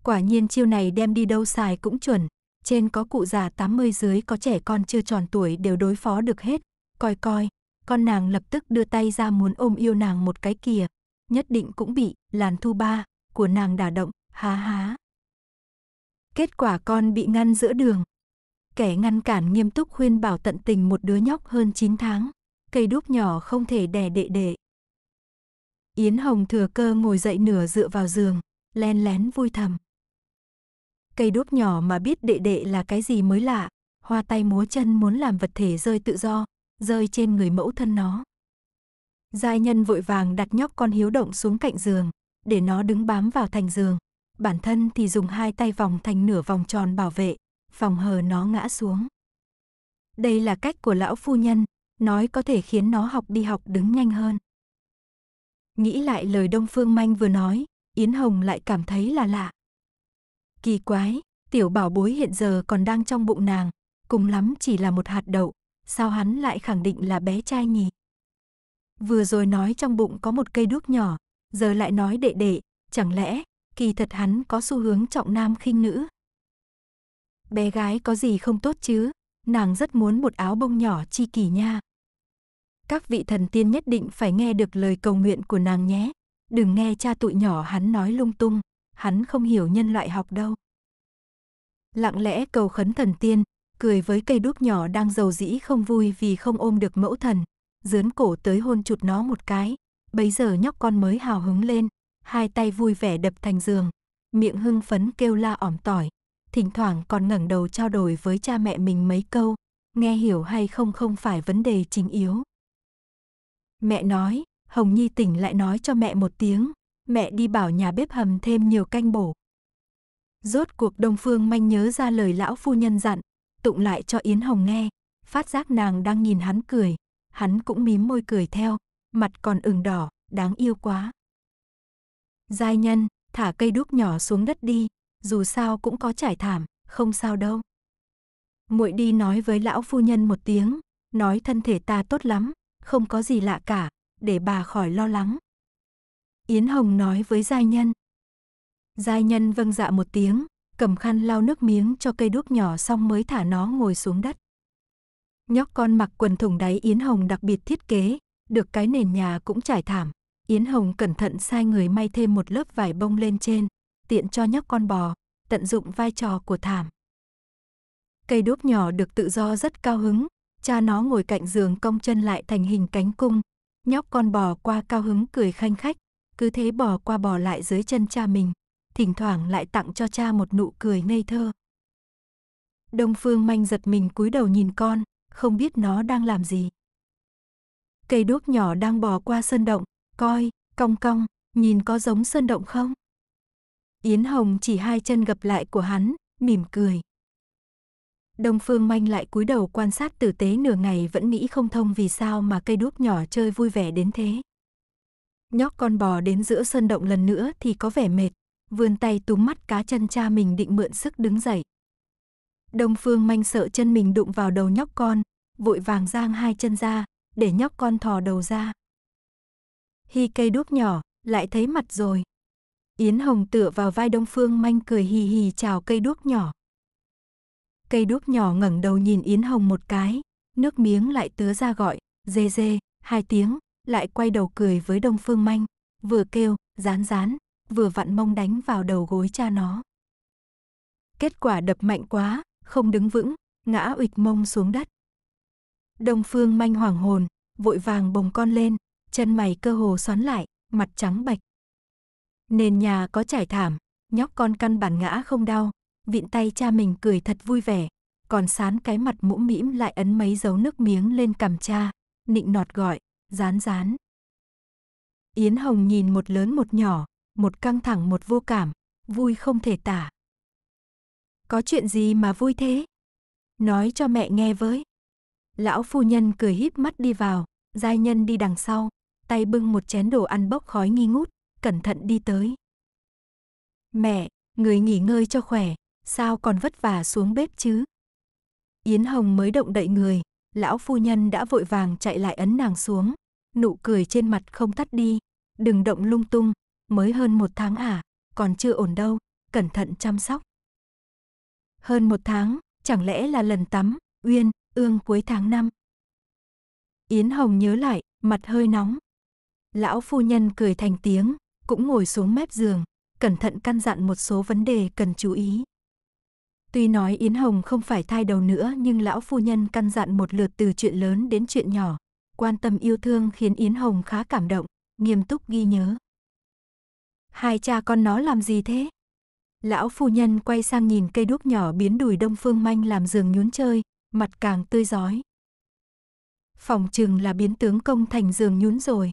Quả nhiên chiêu này đem đi đâu xài cũng chuẩn, trên có cụ già 80 dưới có trẻ con chưa tròn tuổi đều đối phó được hết, coi coi, con nàng lập tức đưa tay ra muốn ôm yêu nàng một cái kìa, nhất định cũng bị làn thu ba của nàng đả động, há há. Kết quả con bị ngăn giữa đường. Kẻ ngăn cản nghiêm túc khuyên bảo tận tình một đứa nhóc hơn 9 tháng, cây đúc nhỏ không thể đè đệ đệ. Yến Hồng thừa cơ ngồi dậy nửa dựa vào giường, len lén vui thầm. Cây đốt nhỏ mà biết đệ đệ là cái gì mới lạ, hoa tay múa chân muốn làm vật thể rơi tự do, rơi trên người mẫu thân nó. Giai nhân vội vàng đặt nhóc con hiếu động xuống cạnh giường, để nó đứng bám vào thành giường. Bản thân thì dùng hai tay vòng thành nửa vòng tròn bảo vệ, phòng hờ nó ngã xuống. Đây là cách của lão phu nhân, nói có thể khiến nó học đi học đứng nhanh hơn. Nghĩ lại lời Đông Phương Manh vừa nói, Yến Hồng lại cảm thấy là lạ. Kỳ quái, tiểu bảo bối hiện giờ còn đang trong bụng nàng, cùng lắm chỉ là một hạt đậu, sao hắn lại khẳng định là bé trai nhỉ? Vừa rồi nói trong bụng có một cây đuốc nhỏ, giờ lại nói đệ đệ, chẳng lẽ kỳ thật hắn có xu hướng trọng nam khinh nữ? Bé gái có gì không tốt chứ, nàng rất muốn một áo bông nhỏ chi kỳ nha các vị thần tiên nhất định phải nghe được lời cầu nguyện của nàng nhé. Đừng nghe cha tụi nhỏ hắn nói lung tung, hắn không hiểu nhân loại học đâu. Lặng lẽ cầu khấn thần tiên, cười với cây đúc nhỏ đang giàu dĩ không vui vì không ôm được mẫu thần, dướn cổ tới hôn chụt nó một cái. Bấy giờ nhóc con mới hào hứng lên, hai tay vui vẻ đập thành giường, miệng hưng phấn kêu la ỏm tỏi, thỉnh thoảng còn ngẩng đầu trao đổi với cha mẹ mình mấy câu, nghe hiểu hay không không phải vấn đề chính yếu. Mẹ nói, Hồng Nhi tỉnh lại nói cho mẹ một tiếng, mẹ đi bảo nhà bếp hầm thêm nhiều canh bổ. Rốt cuộc Đông Phương manh nhớ ra lời lão phu nhân dặn, tụng lại cho Yến Hồng nghe, phát giác nàng đang nhìn hắn cười, hắn cũng mím môi cười theo, mặt còn ửng đỏ, đáng yêu quá. Giai nhân, thả cây đúc nhỏ xuống đất đi, dù sao cũng có trải thảm, không sao đâu. Muội đi nói với lão phu nhân một tiếng, nói thân thể ta tốt lắm, không có gì lạ cả, để bà khỏi lo lắng. Yến Hồng nói với giai nhân. Giai nhân vâng dạ một tiếng, cầm khăn lau nước miếng cho cây đúc nhỏ xong mới thả nó ngồi xuống đất. Nhóc con mặc quần thùng đáy Yến Hồng đặc biệt thiết kế, được cái nền nhà cũng trải thảm. Yến Hồng cẩn thận sai người may thêm một lớp vải bông lên trên, tiện cho nhóc con bò, tận dụng vai trò của thảm. Cây đuốc nhỏ được tự do rất cao hứng, Cha nó ngồi cạnh giường cong chân lại thành hình cánh cung. Nhóc con bò qua cao hứng cười khanh khách, cứ thế bò qua bò lại dưới chân cha mình. Thỉnh thoảng lại tặng cho cha một nụ cười ngây thơ. Đông Phương manh giật mình cúi đầu nhìn con, không biết nó đang làm gì. Cây đuốc nhỏ đang bò qua sơn động, coi, cong cong, nhìn có giống sơn động không? Yến Hồng chỉ hai chân gập lại của hắn, mỉm cười. Đông Phương Manh lại cúi đầu quan sát tử tế nửa ngày vẫn nghĩ không thông vì sao mà cây đúp nhỏ chơi vui vẻ đến thế. Nhóc con bò đến giữa sơn động lần nữa thì có vẻ mệt, vươn tay túm mắt cá chân cha mình định mượn sức đứng dậy. Đông Phương Manh sợ chân mình đụng vào đầu nhóc con, vội vàng giang hai chân ra, để nhóc con thò đầu ra. Hi cây đúp nhỏ, lại thấy mặt rồi. Yến Hồng tựa vào vai Đông Phương Manh cười hì hì chào cây đuốc nhỏ. Cây đúc nhỏ ngẩng đầu nhìn Yến Hồng một cái, nước miếng lại tứa ra gọi, dê dê, hai tiếng, lại quay đầu cười với Đông Phương Manh, vừa kêu, rán rán, vừa vặn mông đánh vào đầu gối cha nó. Kết quả đập mạnh quá, không đứng vững, ngã ụt mông xuống đất. Đông Phương Manh hoảng hồn, vội vàng bồng con lên, chân mày cơ hồ xoắn lại, mặt trắng bạch. Nền nhà có trải thảm, nhóc con căn bản ngã không đau, vịn tay cha mình cười thật vui vẻ, còn sán cái mặt mũm mĩm lại ấn mấy dấu nước miếng lên cằm cha, nịnh nọt gọi, rán rán. Yến Hồng nhìn một lớn một nhỏ, một căng thẳng một vô cảm, vui không thể tả. Có chuyện gì mà vui thế? Nói cho mẹ nghe với. Lão phu nhân cười híp mắt đi vào, giai nhân đi đằng sau, tay bưng một chén đồ ăn bốc khói nghi ngút, cẩn thận đi tới. Mẹ, người nghỉ ngơi cho khỏe, sao còn vất vả xuống bếp chứ? Yến Hồng mới động đậy người, lão phu nhân đã vội vàng chạy lại ấn nàng xuống, nụ cười trên mặt không tắt đi, đừng động lung tung, mới hơn một tháng à, còn chưa ổn đâu, cẩn thận chăm sóc. Hơn một tháng, chẳng lẽ là lần tắm, uyên, ương cuối tháng năm. Yến Hồng nhớ lại, mặt hơi nóng. Lão phu nhân cười thành tiếng, cũng ngồi xuống mép giường, cẩn thận căn dặn một số vấn đề cần chú ý. Tuy nói Yến Hồng không phải thai đầu nữa nhưng lão phu nhân căn dặn một lượt từ chuyện lớn đến chuyện nhỏ. Quan tâm yêu thương khiến Yến Hồng khá cảm động, nghiêm túc ghi nhớ. Hai cha con nó làm gì thế? Lão phu nhân quay sang nhìn cây đuốc nhỏ biến đùi đông phương manh làm giường nhún chơi, mặt càng tươi giói. Phòng chừng là biến tướng công thành giường nhún rồi.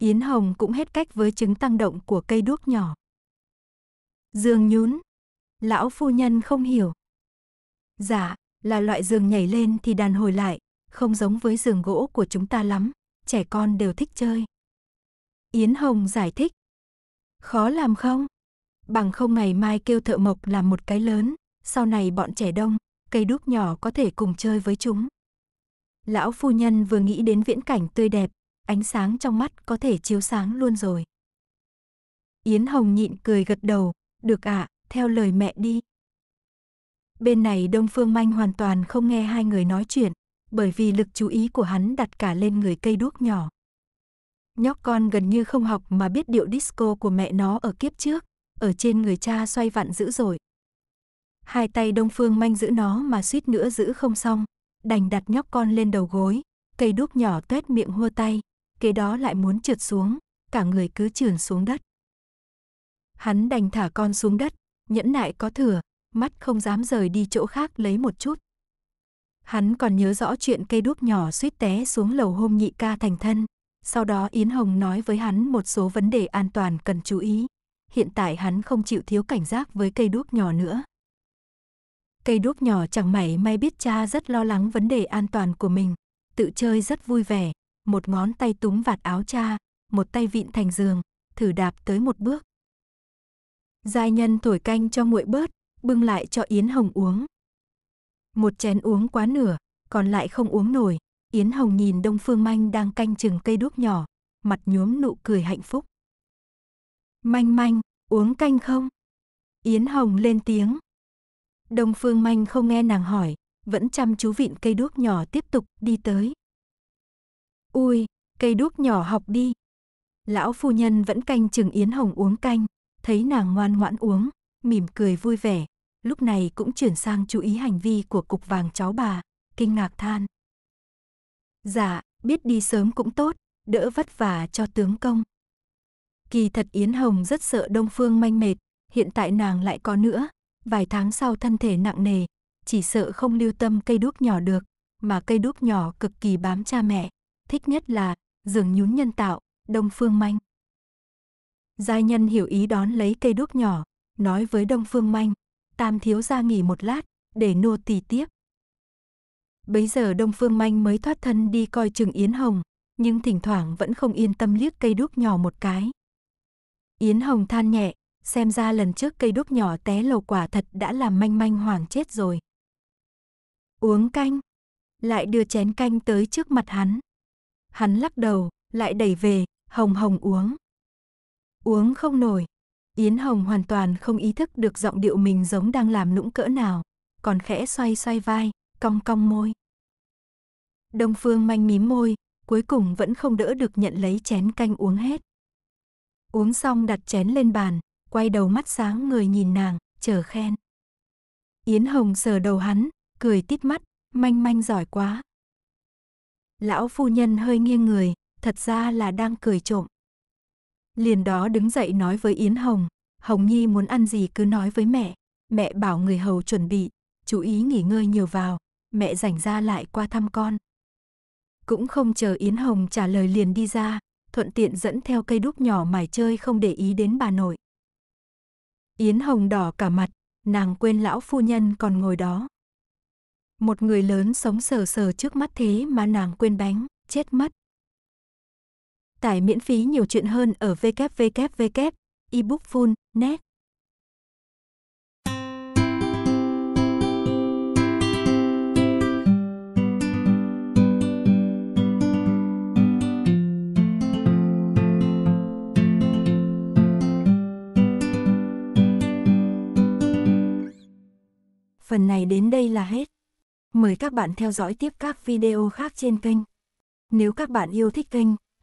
Yến Hồng cũng hết cách với chứng tăng động của cây đuốc nhỏ. giường nhún, lão phu nhân không hiểu. Dạ, là loại giường nhảy lên thì đàn hồi lại, không giống với giường gỗ của chúng ta lắm, trẻ con đều thích chơi. Yến Hồng giải thích. Khó làm không? Bằng không ngày mai kêu thợ mộc làm một cái lớn, sau này bọn trẻ đông, cây đúc nhỏ có thể cùng chơi với chúng. Lão phu nhân vừa nghĩ đến viễn cảnh tươi đẹp, ánh sáng trong mắt có thể chiếu sáng luôn rồi. Yến Hồng nhịn cười gật đầu, được ạ, à, theo lời mẹ đi. Bên này Đông Phương Manh hoàn toàn không nghe hai người nói chuyện, bởi vì lực chú ý của hắn đặt cả lên người cây đuốc nhỏ. Nhóc con gần như không học mà biết điệu disco của mẹ nó ở kiếp trước, ở trên người cha xoay vặn dữ rồi. Hai tay Đông Phương Manh giữ nó mà suýt nữa giữ không xong, đành đặt nhóc con lên đầu gối, cây đuốc nhỏ tuét miệng hua tay, kế đó lại muốn trượt xuống, cả người cứ trườn xuống đất. Hắn đành thả con xuống đất, nhẫn nại có thừa, mắt không dám rời đi chỗ khác lấy một chút. Hắn còn nhớ rõ chuyện cây đuốc nhỏ suýt té xuống lầu hôm nhị ca thành thân. Sau đó Yến Hồng nói với hắn một số vấn đề an toàn cần chú ý. Hiện tại hắn không chịu thiếu cảnh giác với cây đuốc nhỏ nữa. Cây đuốc nhỏ chẳng mảy may biết cha rất lo lắng vấn đề an toàn của mình. Tự chơi rất vui vẻ, một ngón tay túm vạt áo cha, một tay vịn thành giường, thử đạp tới một bước, Giai nhân thổi canh cho nguội bớt, bưng lại cho Yến Hồng uống. Một chén uống quá nửa, còn lại không uống nổi. Yến Hồng nhìn Đông Phương Manh đang canh chừng cây đuốc nhỏ, mặt nhuốm nụ cười hạnh phúc. Manh manh, uống canh không? Yến Hồng lên tiếng. Đông Phương Manh không nghe nàng hỏi, vẫn chăm chú vịn cây đuốc nhỏ tiếp tục đi tới. Ui, cây đuốc nhỏ học đi. Lão phu nhân vẫn canh chừng Yến Hồng uống canh thấy nàng ngoan ngoãn uống, mỉm cười vui vẻ, lúc này cũng chuyển sang chú ý hành vi của cục vàng cháu bà, kinh ngạc than. Dạ, biết đi sớm cũng tốt, đỡ vất vả cho tướng công. Kỳ thật Yến Hồng rất sợ Đông Phương manh mệt, hiện tại nàng lại có nữa, vài tháng sau thân thể nặng nề, chỉ sợ không lưu tâm cây đúc nhỏ được, mà cây đúc nhỏ cực kỳ bám cha mẹ, thích nhất là giường nhún nhân tạo, Đông Phương manh. Giai nhân hiểu ý đón lấy cây đuốc nhỏ, nói với Đông Phương Manh, tam thiếu ra nghỉ một lát, để nô tỳ tiếp. Bấy giờ Đông Phương Manh mới thoát thân đi coi chừng Yến Hồng, nhưng thỉnh thoảng vẫn không yên tâm liếc cây đuốc nhỏ một cái. Yến Hồng than nhẹ, xem ra lần trước cây đuốc nhỏ té lầu quả thật đã làm manh manh hoàng chết rồi. Uống canh, lại đưa chén canh tới trước mặt hắn. Hắn lắc đầu, lại đẩy về, hồng hồng uống uống không nổi. Yến Hồng hoàn toàn không ý thức được giọng điệu mình giống đang làm lũng cỡ nào, còn khẽ xoay xoay vai, cong cong môi. Đông Phương manh mím môi, cuối cùng vẫn không đỡ được nhận lấy chén canh uống hết. Uống xong đặt chén lên bàn, quay đầu mắt sáng người nhìn nàng, chờ khen. Yến Hồng sờ đầu hắn, cười tít mắt, manh manh giỏi quá. Lão phu nhân hơi nghiêng người, thật ra là đang cười trộm. Liền đó đứng dậy nói với Yến Hồng, Hồng Nhi muốn ăn gì cứ nói với mẹ, mẹ bảo người hầu chuẩn bị, chú ý nghỉ ngơi nhiều vào, mẹ rảnh ra lại qua thăm con. Cũng không chờ Yến Hồng trả lời liền đi ra, thuận tiện dẫn theo cây đúc nhỏ mải chơi không để ý đến bà nội. Yến Hồng đỏ cả mặt, nàng quên lão phu nhân còn ngồi đó. Một người lớn sống sờ sờ trước mắt thế mà nàng quên bánh, chết mất. Tải miễn phí nhiều chuyện hơn ở www.ebookful.net. Phần này đến đây là hết. Mời các bạn theo dõi tiếp các video khác trên kênh. Nếu các bạn yêu thích kênh